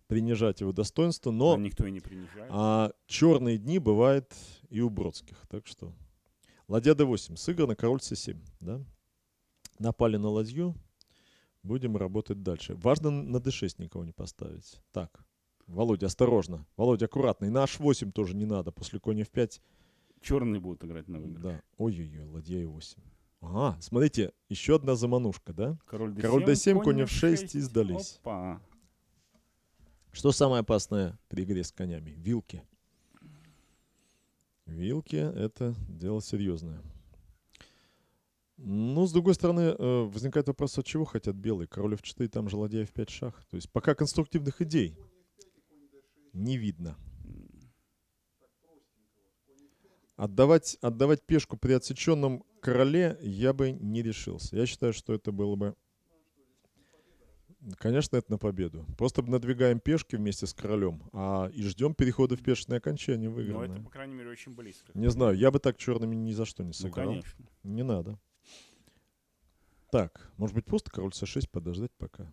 принижать его достоинство, но... но никто и не принижает. А черные дни бывают и у Бродских. Так что ладья d8 сыграна, король c7. Да? Напали на ладью, будем работать дальше. Важно на d6 никого не поставить. Так, Володя, осторожно. Володя, аккуратный. И на h8 тоже не надо. После коня f5. Черные будут играть на выигрыш. Да. Ой-ой-ой, ладья e8. Ага, смотрите, еще одна заманушка, да? Король d7, Король d7 конь f6 и сдались. Опа. Что самое опасное при игре с конями? Вилки. Вилки — это дело серьезное. Ну, с другой стороны, э, возникает вопрос, от чего хотят белые. Король f4, там же ладья f5 шах. То есть пока конструктивных идей не видно. Отдавать, отдавать пешку при отсеченном короле я бы не решился. Я считаю, что это было бы... Конечно, это на победу. Просто надвигаем пешки вместе с королем а и ждем перехода в пешечное окончание выигранное. Но это, по крайней мере, очень близко. Не знаю, я бы так черными ни за что не ну, сыграл. Ну, конечно. Не надо. Так, может быть, просто король с 6 подождать пока?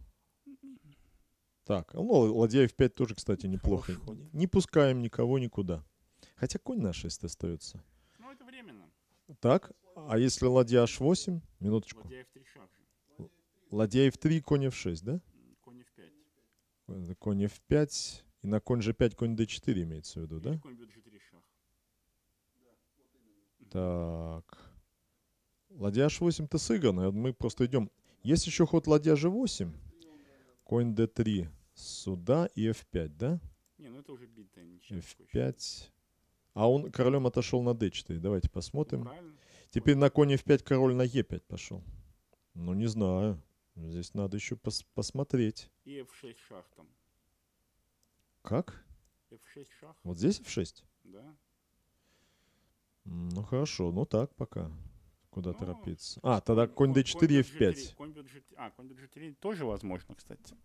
Так, ну, Ладья Ладьяев 5 тоже, кстати, неплохо. Не пускаем никого никуда. Хотя конь на 6 остается. Ну, это временно. Так, а если ладья h8, минуточку. Ладьяев 3 шаг. Ладьяев 3, конь f6, да? Конь f5. Конь f5. И на конь g5, конь d4 имеется в виду, Или да? конь g3 шах. Так. Ладья h8-то сыграна, мы просто идем. Есть еще ход ладья g8. Конь d3 сюда и f5, да? Не, ну это уже битая ничего. f5. А он королем отошел на d4. Давайте посмотрим. Правильно. Теперь на коне f5 король на e5 пошел. Ну, не знаю. Здесь надо еще пос посмотреть. И f6 шах там. Как? f6 шах. Вот здесь f6? Да. Ну, хорошо. Ну, так пока. Куда ну, торопиться? А, тогда конь d4 и f5. Конь, конь, а, конь d4 тоже возможно, кстати.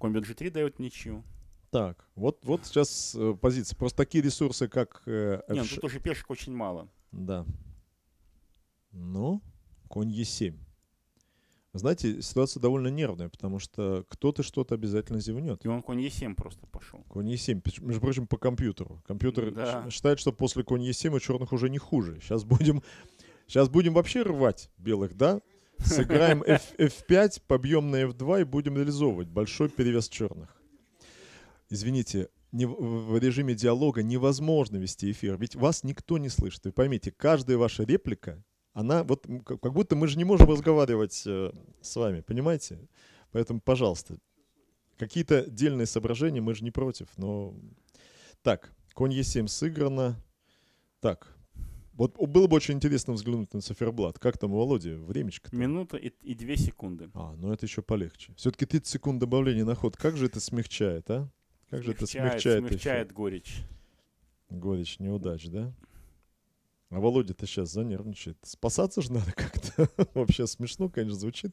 Комбин G3 дает ничью. Так, вот, вот сейчас э, позиция. Просто такие ресурсы, как... Э, ну f Нет, тут уже пешек очень мало. Да. Ну, конь Е7. Знаете, ситуация довольно нервная, потому что кто-то что-то обязательно зевнет. И он конь Е7 просто пошел. Конь Е7, между прочим, по компьютеру. Компьютер да. считает, что после конь Е7 у черных уже не хуже. Сейчас будем, сейчас будем вообще рвать белых, да? Сыграем F- F5, побьем на F2 и будем реализовывать. Большой перевес черных. Извините, не, в режиме диалога невозможно вести эфир, ведь вас никто не слышит. Вы поймите, каждая ваша реплика, она вот как будто мы же не можем разговаривать э, с вами, понимаете? Поэтому, пожалуйста, какие-то дельные соображения мы же не против, но... Так, конь Е7 сыграно. Так, вот было бы очень интересно взглянуть на циферблат. Как там, Володя, времечко? -то? Минута и, и две секунды. А, ну это еще полегче. Все-таки 30 секунд добавления на ход. Как же это смягчает, а? Как смягчает, же это смягчает? Смягчает еще? горечь. Горечь неудач, да? А Володя-то сейчас занервничает. Спасаться же надо как-то. Вообще смешно, конечно, звучит.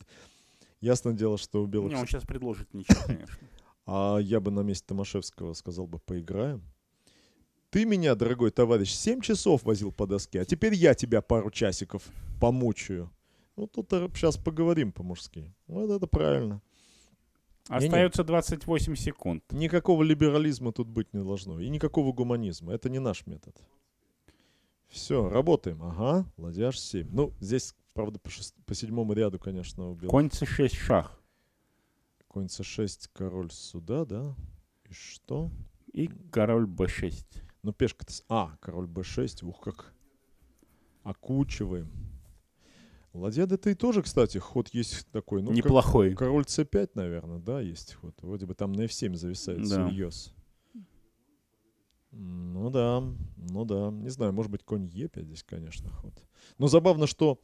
Ясно дело, что у белых... Не, он сейчас предложит ничего, конечно. А я бы на месте Томашевского сказал бы, поиграем. Ты меня, дорогой товарищ, 7 часов возил по доске, а теперь я тебя пару часиков помучаю. Ну, тут сейчас э, поговорим по-мужски. Вот это правильно. Остается 28 секунд. Никакого либерализма тут быть не должно. И никакого гуманизма. Это не наш метод. Все, работаем. Ага, ладьяж 7. Ну, здесь, правда, по, шест... по седьмому ряду, конечно, убил. Конь c6 шах. Конь c6, король сюда, да? И что? И король b6. Ну пешка-то... А, король b6. Ух, как окучиваем. Ладья dt тоже, кстати, ход есть такой. Ну, Неплохой. Как, король c5, наверное, да, есть ход. Вроде бы там на f7 зависает да. серьез. Ну да, ну да. Не знаю, может быть, конь e5 здесь, конечно, ход. Но забавно, что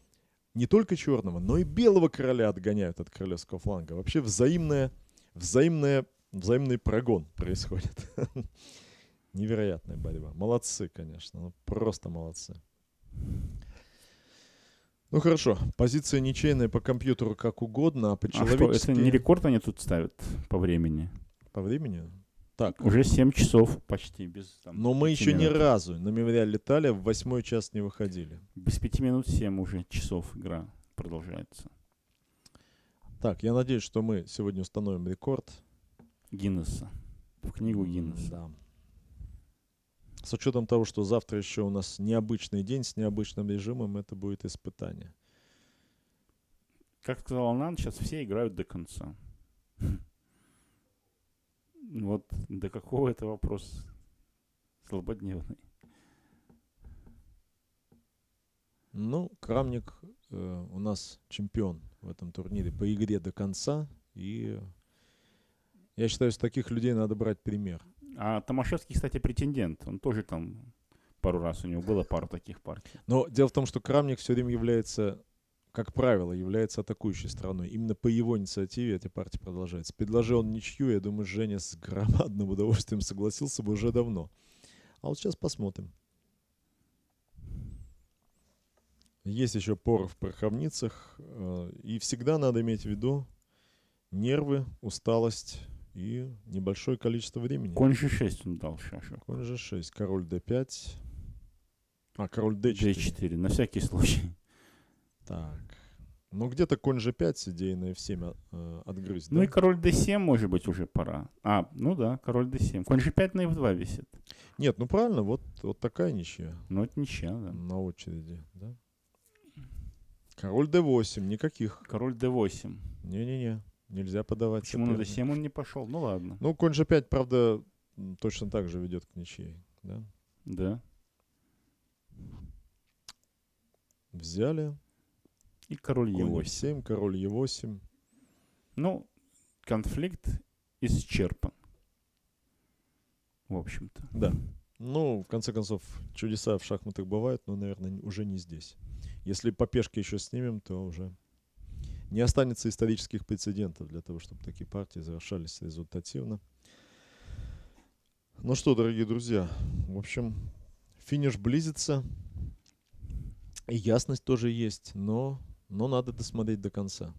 не только черного, но и белого короля отгоняют от королевского фланга. Вообще взаимное, взаимное, взаимный прогон происходит. Невероятная борьба. Молодцы, конечно. Ну, просто молодцы. Ну хорошо, позиция ничейная по компьютеру как угодно, а по человечески... А что, это не рекорд они тут ставят по времени? По времени? Так. Уже 7 часов почти без... Там, Но мы еще минут. ни разу на мемориал летали, в 8 час не выходили. Без 5 минут 7 уже часов игра продолжается. Так, я надеюсь, что мы сегодня установим рекорд. Гиннесса. В книгу Гиннесса. Да с учетом того, что завтра еще у нас необычный день с необычным режимом, это будет испытание. Как сказал Нан, сейчас все играют до конца. Вот до какого это вопрос злободневный? Ну, Крамник э, у нас чемпион в этом турнире по игре до конца. И я считаю, с таких людей надо брать пример. А Томашевский, кстати, претендент. Он тоже там пару раз у него было пару таких партий. Но дело в том, что Крамник все время является, как правило, является атакующей страной. Именно по его инициативе эти партии продолжаются. Предложил он ничью, я думаю, Женя с громадным удовольствием согласился бы уже давно. А вот сейчас посмотрим. Есть еще поры в пороховницах. Э, и всегда надо иметь в виду нервы, усталость, и небольшое количество времени. Конь же 6 он дал сейчас. Конь же 6 король d5. А, король d4. d4, на всякий случай. Так. Ну, где-то конь g5 с идеей на f7 э, отгрызть, Ну да? и король d7, может быть, уже пора. А, ну да, король d7. Конь g5 на f2 висит. Нет, ну правильно, вот, вот такая ничья. Ну, это ничья, да. На очереди, да. Король d8, никаких. Король d8. Не-не-не нельзя подавать. Почему на d7 он не пошел? Ну ладно. Ну, конь же 5 правда, точно так же ведет к ничьей, да? Да. Взяли. И король е 8 7 король е 8 Ну, конфликт исчерпан. В общем-то. Да. Ну, в конце концов, чудеса в шахматах бывают, но, наверное, уже не здесь. Если по пешке еще снимем, то уже не останется исторических прецедентов для того, чтобы такие партии завершались результативно. Ну что, дорогие друзья, в общем, финиш близится, и ясность тоже есть, но, но надо досмотреть до конца.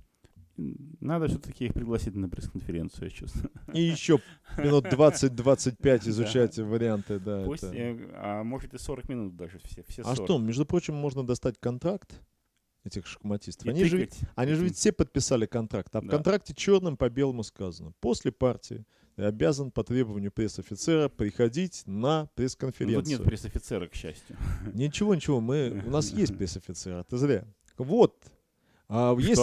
Надо все-таки их пригласить на пресс-конференцию, я чувствую. И еще минут 20-25 изучать да. варианты, да. Пусть, это... Э, а может и 40 минут даже все, все 40. А что, между прочим, можно достать контракт, этих шахматистов. они же, они же ведь все подписали контракт. А да. в контракте черным по белому сказано. После партии ты обязан по требованию пресс-офицера приходить на пресс-конференцию. Ну, тут нет пресс-офицера, к счастью. Ничего, ничего. Мы, у нас есть пресс-офицер, а ты зря. Вот. А, Есть,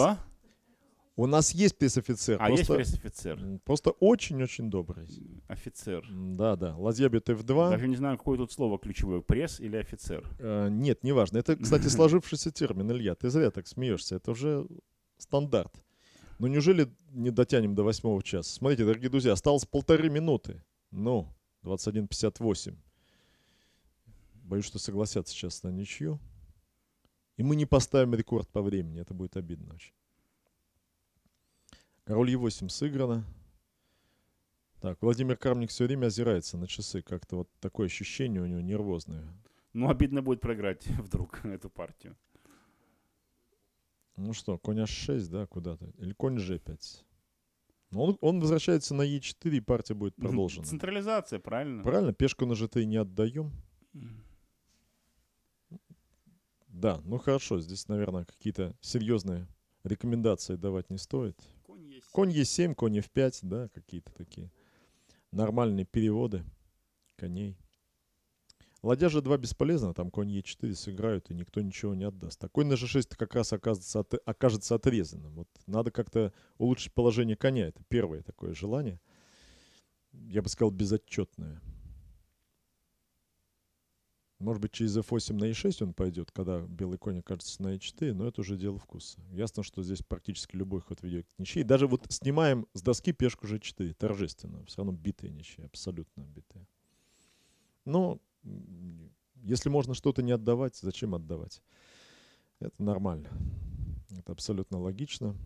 у нас есть пресс-офицер. А просто, есть пресс-офицер. Просто очень-очень добрый. Офицер. Да, да. Лазьебет F2. Даже не знаю, какое тут слово ключевое. Пресс или офицер? Э, нет, неважно. Это, кстати, сложившийся термин, Илья. Ты зря так смеешься. Это уже стандарт. Ну неужели не дотянем до восьмого часа? Смотрите, дорогие друзья, осталось полторы минуты. Ну, 21.58. Боюсь, что согласятся сейчас на ничью. И мы не поставим рекорд по времени. Это будет обидно очень. Роль Е8 сыграна. Так, Владимир Кармник все время озирается на часы. Как-то вот такое ощущение у него нервозное. Ну, обидно будет проиграть вдруг эту партию. Ну что, конь h6, да, куда-то? Или конь g5? Ну он, он возвращается на e4, и партия будет продолжена. Централизация, правильно? Правильно, пешку на g3 не отдаем. Да, ну хорошо, здесь, наверное, какие-то серьезные рекомендации давать не стоит. Конь Е7, конь F5, да, какие-то такие нормальные переводы коней. Ладья же 2 бесполезно, там конь Е4 сыграют, и никто ничего не отдаст. Такой на G6 как раз окажется, от, окажется отрезанным. Вот надо как-то улучшить положение коня. Это первое такое желание. Я бы сказал, безотчетное. Может быть, через f8 на e6 он пойдет, когда белый конь окажется на e4, но это уже дело вкуса. Ясно, что здесь практически любой ход ведет к ничьей. Даже вот снимаем с доски пешку g4, торжественно. Все равно битые ничья, абсолютно битые. Но если можно что-то не отдавать, зачем отдавать? Это нормально. Это абсолютно логично.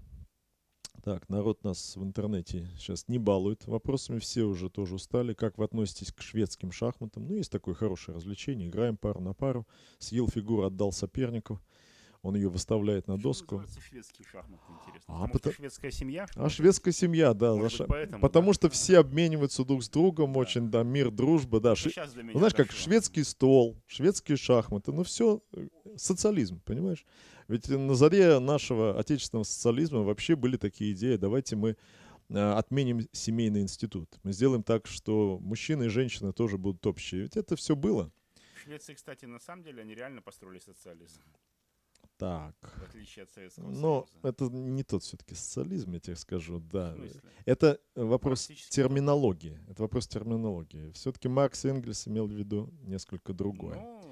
Так, народ нас в интернете сейчас не балует вопросами, все уже тоже устали. Как вы относитесь к шведским шахматам? Ну, есть такое хорошее развлечение, играем пару на пару. Съел фигуру, отдал сопернику он ее выставляет на доску. шведский шахмат, интересно? А, потому потому... шведская семья? Что а шведская семья, да. Может за... быть, поэтому, потому да. что все обмениваются друг с другом да. очень, да, мир, дружба, да. Ну, Ш... Меня Знаешь, как шведский стол, шведские шахматы, ну все, э, социализм, понимаешь? Ведь на заре нашего отечественного социализма вообще были такие идеи, давайте мы э, отменим семейный институт. Мы сделаем так, что мужчины и женщины тоже будут общие. Ведь это все было. В Швеции, кстати, на самом деле они реально построили социализм так. В отличие от Советского Но ну, это не тот все-таки социализм, я тебе скажу, да. Это вопрос терминологии. Это вопрос терминологии. Все-таки Маркс и Энгельс имел в виду несколько другое. Ну,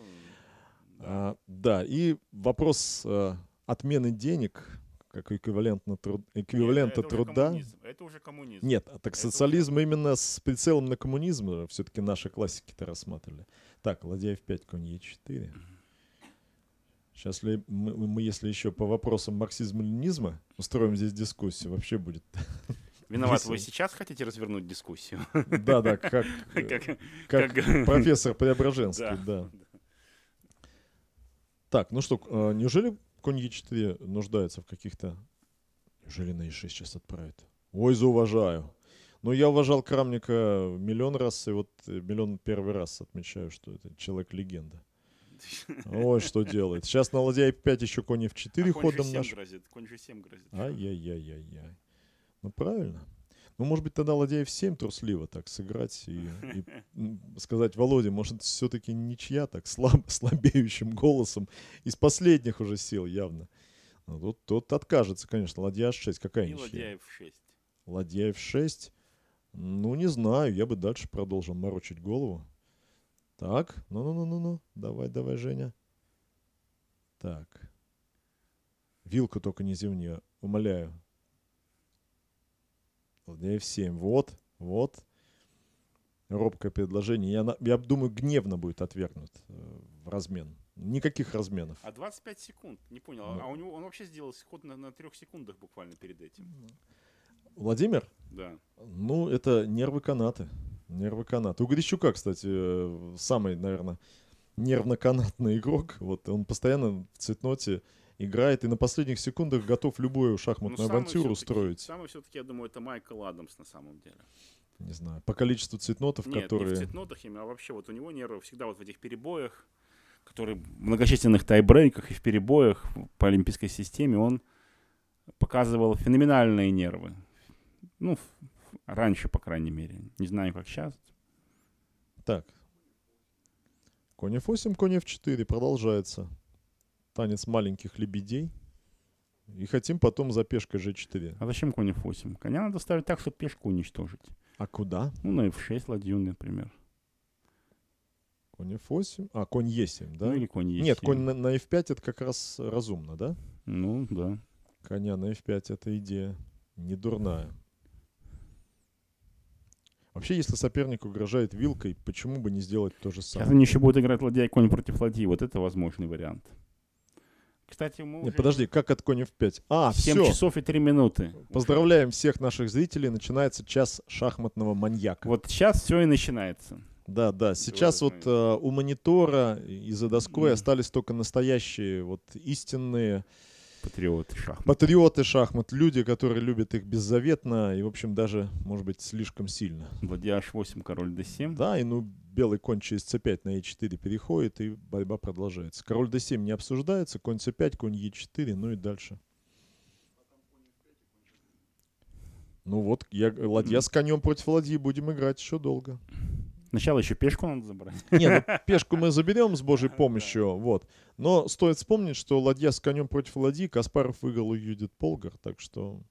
да. А, да, и вопрос а, отмены денег как эквивалентно труд... эквивалента Нет, это труда. Уже это уже коммунизм. Нет, а так это социализм уже... именно с прицелом на коммунизм все-таки наши классики-то рассматривали. Так, Ладьяев 5, конь Е4. Сейчас ли мы, мы если еще по вопросам марксизма-ленизма устроим здесь дискуссию, вообще будет. Виноват, вы сейчас хотите развернуть дискуссию? Да, да, как, э, как, как профессор Преображенский, да. Так, ну что, а неужели коньи 4 нуждается в каких-то... Неужели на Е6 сейчас отправит? Ой, зауважаю. Но ну, я уважал Крамника миллион раз, и вот э, миллион первый раз отмечаю, что это человек-легенда. Ой, что делает. Сейчас на ладья 5 еще Кони в 4 а ходом наш. грозит, конь g7 грозит. Ай-яй-яй-яй-яй. Ну, правильно. Ну, может быть, тогда ладья f7 трусливо так сыграть и, и сказать, Володя, может, все-таки ничья так слаб, слабеющим голосом, из последних уже сил явно. Но ну, тут, тут откажется, конечно, ладья h6, какая и ничья? ладья f6. Ладья f6? Ну, не знаю, я бы дальше продолжил морочить голову. Так, ну-ну-ну-ну-ну, давай, давай, Женя. Так. Вилку только не зимнюю, умоляю. Ладнее, в 7. Вот, вот. Робкое предложение. Я, я думаю, гневно будет отвергнут э, в размен. Никаких разменов. А 25 секунд, не понял. Ну. А у него он вообще сделал ход на, на трех секундах буквально перед этим. Владимир? Да. Ну, это нервы канаты. Нервоканат. У Грищука, кстати, э, самый, наверное, нервно-канатный игрок. Вот он постоянно в цветноте играет и на последних секундах готов любую ну, шахматную ну, авантюру устроить. Самый все-таки, я думаю, это Майкл Адамс на самом деле. Не знаю, по количеству цветнотов, Нет, которые... Нет, не в цветнотах, а вообще вот у него нервы всегда вот в этих перебоях, которые в многочисленных тайбрейках и в перебоях по олимпийской системе он показывал феноменальные нервы. Ну, раньше, по крайней мере. Не знаю, как сейчас. Так. Конь f8, конь f4 продолжается. Танец маленьких лебедей. И хотим потом за пешкой g4. А зачем конь f8? Коня надо ставить так, чтобы пешку уничтожить. А куда? Ну, на f6 ладью например. Конь f8. А, конь e7, да? Ну, или конь e7. Нет, конь на, на f5 это как раз разумно, да? Ну, да. Коня на f5 это идея не дурная. Вообще, если соперник угрожает вилкой, почему бы не сделать то же самое? Сейчас они еще будут играть ладья и конь против ладьи. Вот это возможный вариант. Кстати, мы Не, подожди, как от коня в 5? А, 7 все. часов и 3 минуты. Поздравляем всех наших зрителей. Начинается час шахматного маньяка. Вот сейчас все и начинается. Да, да. Сейчас вот э, у монитора и за доской mm. остались только настоящие, вот истинные Патриоты шахмат. Патриоты шахмат. Люди, которые любят их беззаветно и, в общем, даже, может быть, слишком сильно. Ладья h8, король d7. Да, и, ну, белый конь через c5 на e4 переходит, и борьба продолжается. Король d7 не обсуждается, конь c5, конь e4, ну и дальше. Ну вот, я, ладья mm. с конем против ладьи будем играть еще долго. Сначала еще пешку надо забрать. Нет, ну, пешку мы заберем с божьей помощью, вот. Но стоит вспомнить, что ладья с конем против ладьи, Каспаров выиграл у Юдит Полгар, так что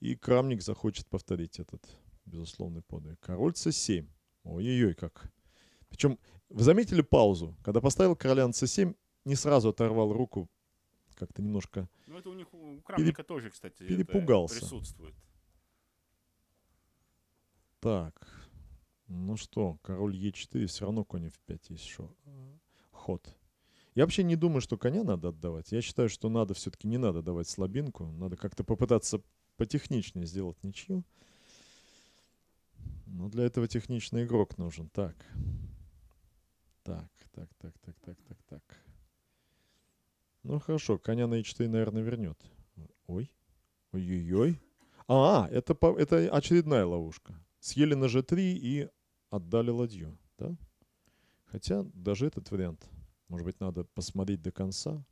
и Крамник захочет повторить этот безусловный подвиг. Король c7. Ой-ой-ой, как. Причем, вы заметили паузу? Когда поставил короля на c7, не сразу оторвал руку, как-то немножко... Ну это у них, у Крамника тоже, кстати, перепугался. присутствует. Так, ну что, король Е4, все равно конь F5 есть шо. Э, ход. Я вообще не думаю, что коня надо отдавать. Я считаю, что надо все-таки не надо давать слабинку. Надо как-то попытаться потехничнее сделать ничью. Но для этого техничный игрок нужен. Так. Так, так, так, так, так, так, так. Ну хорошо, коня на e4, наверное, вернет. Ой. Ой-ой-ой. А, это, это очередная ловушка. Съели на g3 и отдали ладью, да? Хотя даже этот вариант, может быть, надо посмотреть до конца.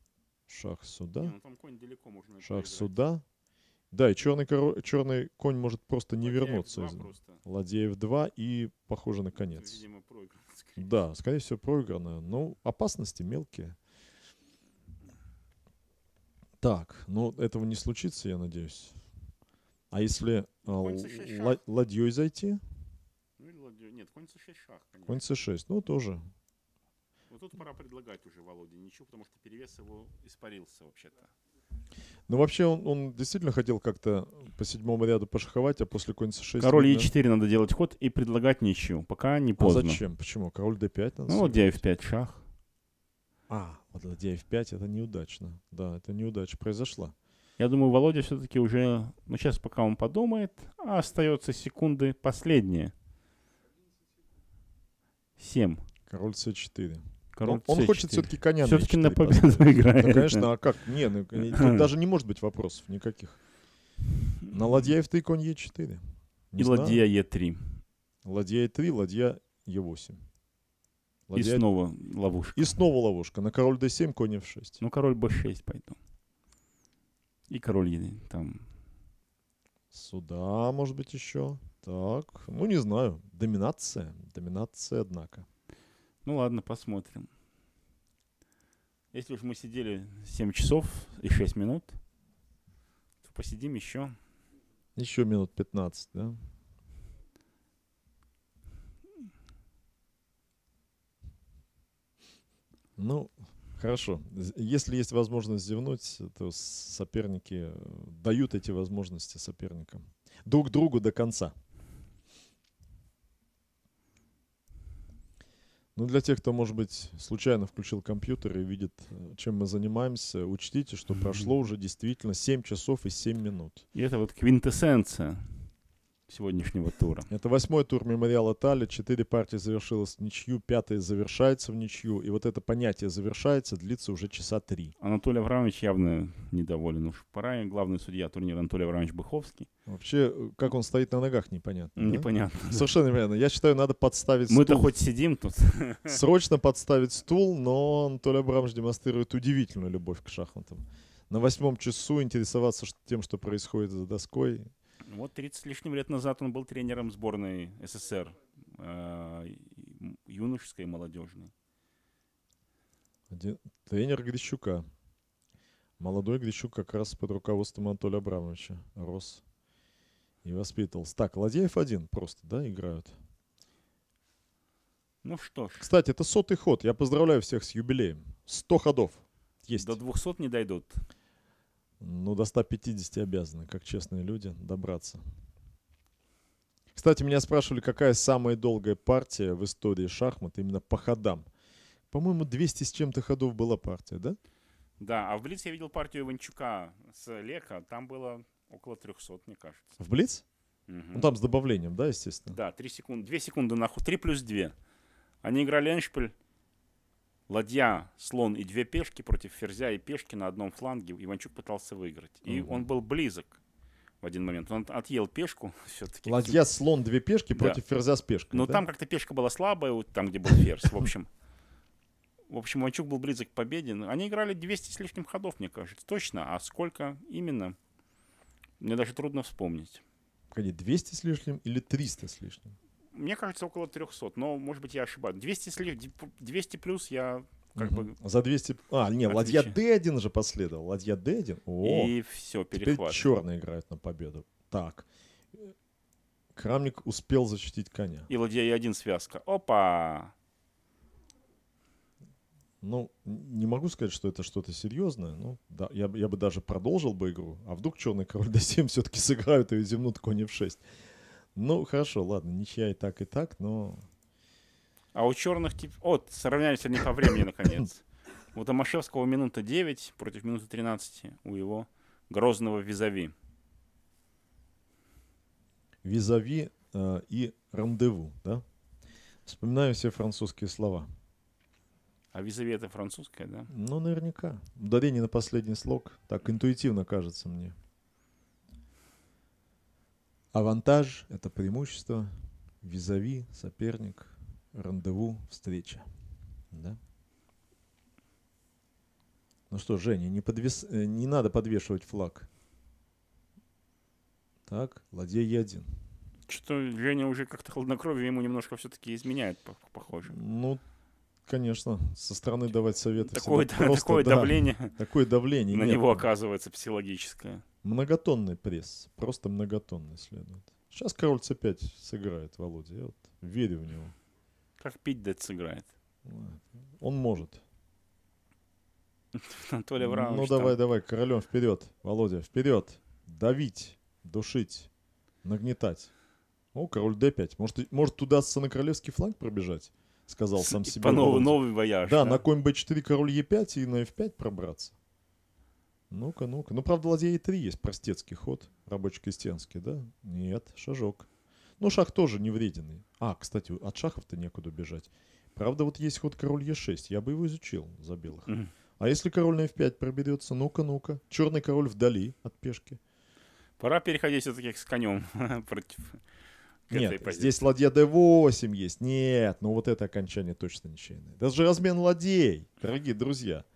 Шах сюда. Не, ну там конь далеко можно Шах сюда. Да, и черный, король, черный конь может просто не вернуться. 2 из... просто. Ладеев 2 и похоже на конец. Это, видимо, проиграно. Скорее. Да, скорее всего, проиграно. Но ну, опасности мелкие. Так, но ну, этого не случится, я надеюсь. А если а, ладьей зайти? Нет, конь c6 шах, конечно. Конь c6, ну тоже. Вот тут пора предлагать уже Володе ничего, потому что перевес его испарился вообще-то. Ну, вообще, он, он действительно хотел как-то по седьмому ряду пошаховать, а после конь c6... Король e4 да? надо делать ход и предлагать ничью, пока не а поздно. А зачем? Почему? Король d5 надо... Ну, d f5 шах. А, вот ладья f5 — это неудачно. Да, это неудача произошла. Я думаю, Володя все-таки уже... Ну, сейчас пока он подумает, а остается секунды последние — 7. Король c4. Король он, он хочет все-таки коня все-таки на победу играет. Ну, конечно, а как? Не, ну, даже не может быть вопросов никаких. На ладья f3, конь e4. Не и знаю. ладья е 3 Ладья е 3 ладья е 8 Ладья... И снова ловушка. И снова ловушка. На король d7, конь f6. Ну, король b6 пойду. И король e там. Сюда, может быть, еще. Так, ну не знаю. Доминация. Доминация, однако. Ну ладно, посмотрим. Если уж мы сидели 7 часов и 6 минут, то посидим еще. Еще минут 15, да? Ну, хорошо. Если есть возможность зевнуть, то соперники э, дают эти возможности соперникам. Друг другу до конца. Ну, для тех, кто, может быть, случайно включил компьютер и видит, э, чем мы занимаемся, учтите, что прошло уже действительно 7 часов и 7 минут. И это вот квинтэссенция сегодняшнего тура. Это восьмой тур мемориала Тали. Четыре партии завершилось в ничью, пятая завершается в ничью. И вот это понятие «завершается» длится уже часа три. Анатолий Аврамович явно недоволен. Уж пора, главный судья турнира Анатолий Аврамович Быховский. Вообще, э, как он стоит на ногах, непонятно. Непонятно. Да? Совершенно непонятно. Я считаю, надо подставить Мы-то стул. Мы-то хоть сидим тут. Срочно подставить стул, но Анатолий Абрамович демонстрирует удивительную любовь к шахматам. На восьмом часу интересоваться тем, что происходит за доской, ну, вот 30 с лишним лет назад он был тренером сборной СССР, э, юношеской и молодежной. Один... Тренер Грищука. Молодой Грищук как раз под руководством Анатолия Абрамовича рос и воспитывался. Так, Ладеев один просто, да, играют? Ну что ж. Кстати, это сотый ход. Я поздравляю всех с юбилеем. Сто ходов есть. До двухсот не дойдут ну, до 150 обязаны, как честные люди, добраться. Кстати, меня спрашивали, какая самая долгая партия в истории шахмат именно по ходам. По-моему, 200 с чем-то ходов была партия, да? Да, а в Блиц я видел партию Иванчука с Лека, там было около 300, мне кажется. В Блиц? Угу. Ну, там с добавлением, да, естественно? Да, 3 секунды, 2 секунды на ход, 3 плюс 2. Они играли Эншпиль, Ладья, слон и две пешки против ферзя и пешки на одном фланге Иванчук пытался выиграть. И угу. он был близок в один момент. Он отъел пешку все-таки. Ладья, слон, две пешки да. против ферзя с пешкой. Но ну, да? там как-то пешка была слабая, вот там, где был ферзь. В общем, в общем, Иванчук был близок к победе. Ну, они играли 200 с лишним ходов, мне кажется. Точно. А сколько именно? Мне даже трудно вспомнить. Погоди, 200 с лишним или 300 с лишним? мне кажется, около 300, но, может быть, я ошибаюсь. 200, слив, 200 плюс я как угу. бы... За 200... А, не, ладья D1 же последовал. Ладья D1. О, и все, перехват. Теперь черные играют на победу. Так. Крамник успел защитить коня. И ладья E1 связка. Опа! Ну, не могу сказать, что это что-то серьезное. Ну, да, я, я бы даже продолжил бы игру. А вдруг черный король d7 все-таки сыграют и земнут коня в 6. Ну, хорошо, ладно, ничья и так, и так, но... А у черных типа, Вот, сравнялись они по времени, наконец. У Томашевского минута 9 против минуты 13 у его грозного визави. Визави э, и рандеву, да? Вспоминаю все французские слова. А визави это французское, да? Ну, наверняка. Ударение на последний слог. Так интуитивно кажется мне. Авантаж – это преимущество, визави, соперник, рандеву, встреча. Да? Ну что, Женя, не, подвес... Э, не надо подвешивать флаг. Так, ладья Е1. Что-то Женя уже как-то хладнокровие ему немножко все-таки изменяет, похоже. Ну, конечно, со стороны давать советы. Такое, да, просто, такое да, давление. Такое давление. На нет. него оказывается психологическое. Многотонный пресс, просто многотонный следует. Сейчас король c5 сыграет, Володя, я вот верю в него. Как пить дать сыграет? Он может. Анатолий Аврамович. Ну давай, давай, королем вперед, Володя, вперед. Давить, душить, нагнетать. О, король d5. Может, может удастся на королевский фланг пробежать? Сказал сам себе. По новый, новый вояж. Да, да, на конь b4, король e5 и на f5 пробраться. Ну-ка, ну-ка. Ну, правда, ладья e3 есть простецкий ход, рабоче-крестьянский, да? Нет, шажок. Ну, шах тоже не вреден. А, кстати, от шахов-то некуда бежать. Правда, вот есть ход король е 6 я бы его изучил за белых. Mm. А если король на f5 проберется, ну-ка, ну-ка. Черный король вдали от пешки. Пора переходить все-таки с конем против Нет, здесь ладья d8 есть. Нет, ну вот это окончание точно ничейное. Даже размен ладей, дорогие друзья.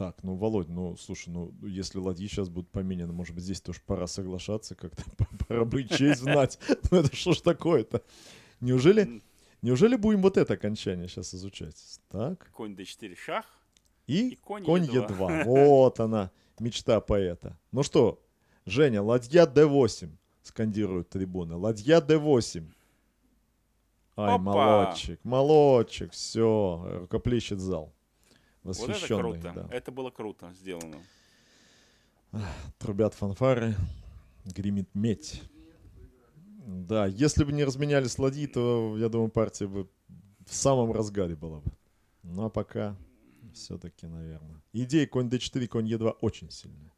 Так, ну, Володь, ну, слушай, ну, ну если ладьи сейчас будут поменены, может быть, здесь тоже пора соглашаться, как-то пора бы честь знать. Ну, это что ж такое-то? Неужели, неужели будем вот это окончание сейчас изучать? Так. Конь d4 шах. И, и конь, e2. e2. Вот она, мечта поэта. Ну что, Женя, ладья d8, скандируют трибуны. Ладья d8. Ай, Опа. молодчик, молодчик, все, рукоплещет зал. Восхищенный, вот это круто. Да. Это было круто сделано. Трубят фанфары, гремит медь. Да, если бы не разменяли ладьи, то, я думаю, партия бы в самом разгаре была бы. Ну а пока все-таки, наверное. Идея конь d4, конь e2 очень сильная.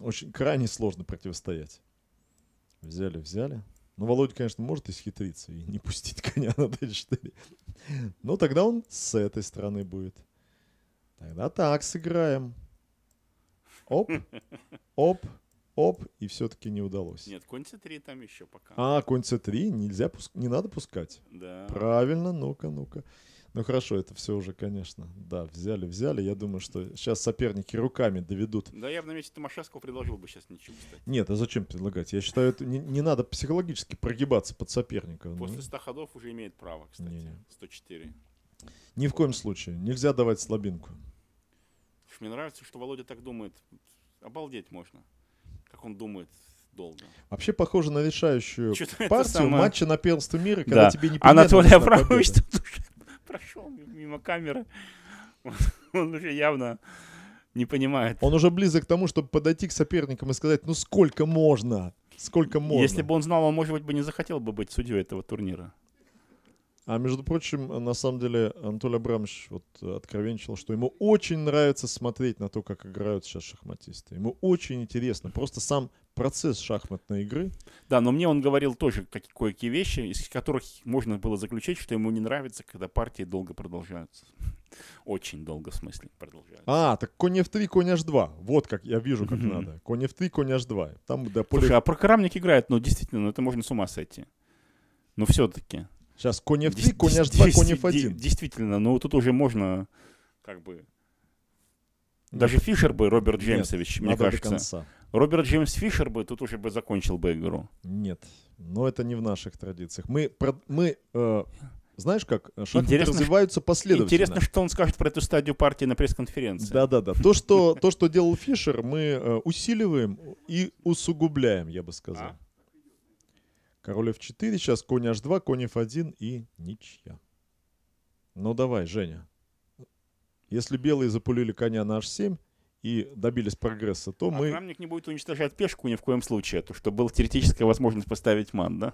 Очень крайне сложно противостоять. Взяли, взяли. Ну, Володя, конечно, может исхитриться и не пустить коня на d4. Но тогда он с этой стороны будет. Тогда так сыграем. Оп, оп, оп, и все-таки не удалось. Нет, конь c3 там еще пока. А, конь c3 нельзя, пуск... не надо пускать. Да. Правильно, ну-ка, ну-ка. Ну хорошо, это все уже, конечно, да, взяли, взяли. Я думаю, что сейчас соперники руками доведут. Да, я бы на месте Томашевского предложил бы сейчас ничего, кстати. Нет, а зачем предлагать? Я считаю, это не, не надо психологически прогибаться под соперника. После 100 ну. ходов уже имеет право, кстати, не, не. 104. Ни в коем случае. Нельзя давать слабинку. Мне нравится, что Володя так думает. Обалдеть можно. Как он думает долго. Вообще похоже на решающую Что-то партию самое... матча на первенство мира, когда да. тебе не Анатолий Абрамович тут уже прошел мимо камеры. Он, он уже явно не понимает. Он уже близок к тому, чтобы подойти к соперникам и сказать, ну сколько можно, сколько можно. Если бы он знал, он, может быть, бы не захотел бы быть судьей этого турнира. А между прочим, на самом деле, Анатолий Абрамович вот э, откровенчил, что ему очень нравится смотреть на то, как играют сейчас шахматисты. Ему очень интересно. Просто сам процесс шахматной игры. Да, но мне он говорил тоже как, кое-какие вещи, из которых можно было заключить, что ему не нравится, когда партии долго продолжаются. Очень долго, в смысле, продолжаются. А, так конь f3, конь h2. Вот как я вижу, как надо. Конь f3, конь h2. Там до поля... Слушай, а про карамник играет, ну, действительно, ну, это можно с ума сойти. Но все-таки. Сейчас конь f3, конь h2, конь f1. Действительно, но ну, тут уже можно как бы... Даже Фишер бы, Роберт Джеймсович, Нет, мне кажется. До конца. Роберт Джеймс Фишер бы тут уже бы закончил бы игру. Нет, но это не в наших традициях. Мы, мы э, знаешь как, э, шахматы интересно, развиваются последовательно. Интересно, что он скажет про эту стадию партии на пресс-конференции. Да-да-да. То что, то, что делал Фишер, мы э, усиливаем и усугубляем, я бы сказал. А? Король f4, сейчас конь h2, конь f1 и ничья. Ну давай, Женя. Если белые запулили коня на h7 и добились прогресса, то Охранник мы... Охранник не будет уничтожать пешку ни в коем случае, а то что была теоретическая возможность поставить ман, да?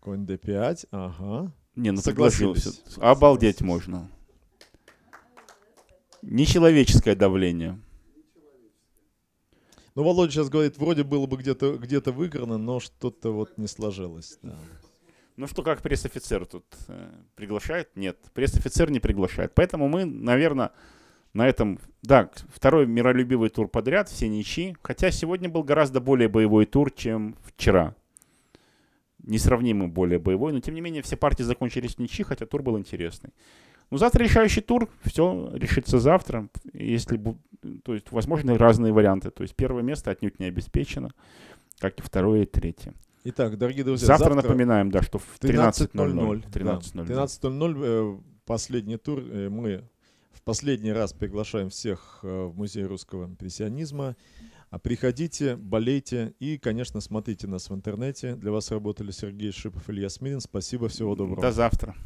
Конь d5, ага. Не, ну согласился. Обалдеть можно. Нечеловеческое давление. Ну, Володя сейчас говорит, вроде было бы где-то где выиграно, но что-то вот не сложилось. Да. Ну что, как пресс-офицер тут э, приглашает? Нет, пресс-офицер не приглашает. Поэтому мы, наверное, на этом... Да, второй миролюбивый тур подряд, все ничьи. Хотя сегодня был гораздо более боевой тур, чем вчера. Несравнимо более боевой, но тем не менее все партии закончились ничьи, хотя тур был интересный. Ну, завтра решающий тур, все решится завтра. Если, то есть, возможны разные варианты. То есть, первое место отнюдь не обеспечено, как и второе и третье. Итак, дорогие друзья, завтра, завтра напоминаем, да, что в 13.00. 13.00, 13.00, да. Э, последний тур. Э, мы в последний раз приглашаем всех э, в Музей русского импрессионизма. А приходите, болейте и, конечно, смотрите нас в интернете. Для вас работали Сергей Шипов, Илья Смирин. Спасибо, всего доброго. До завтра.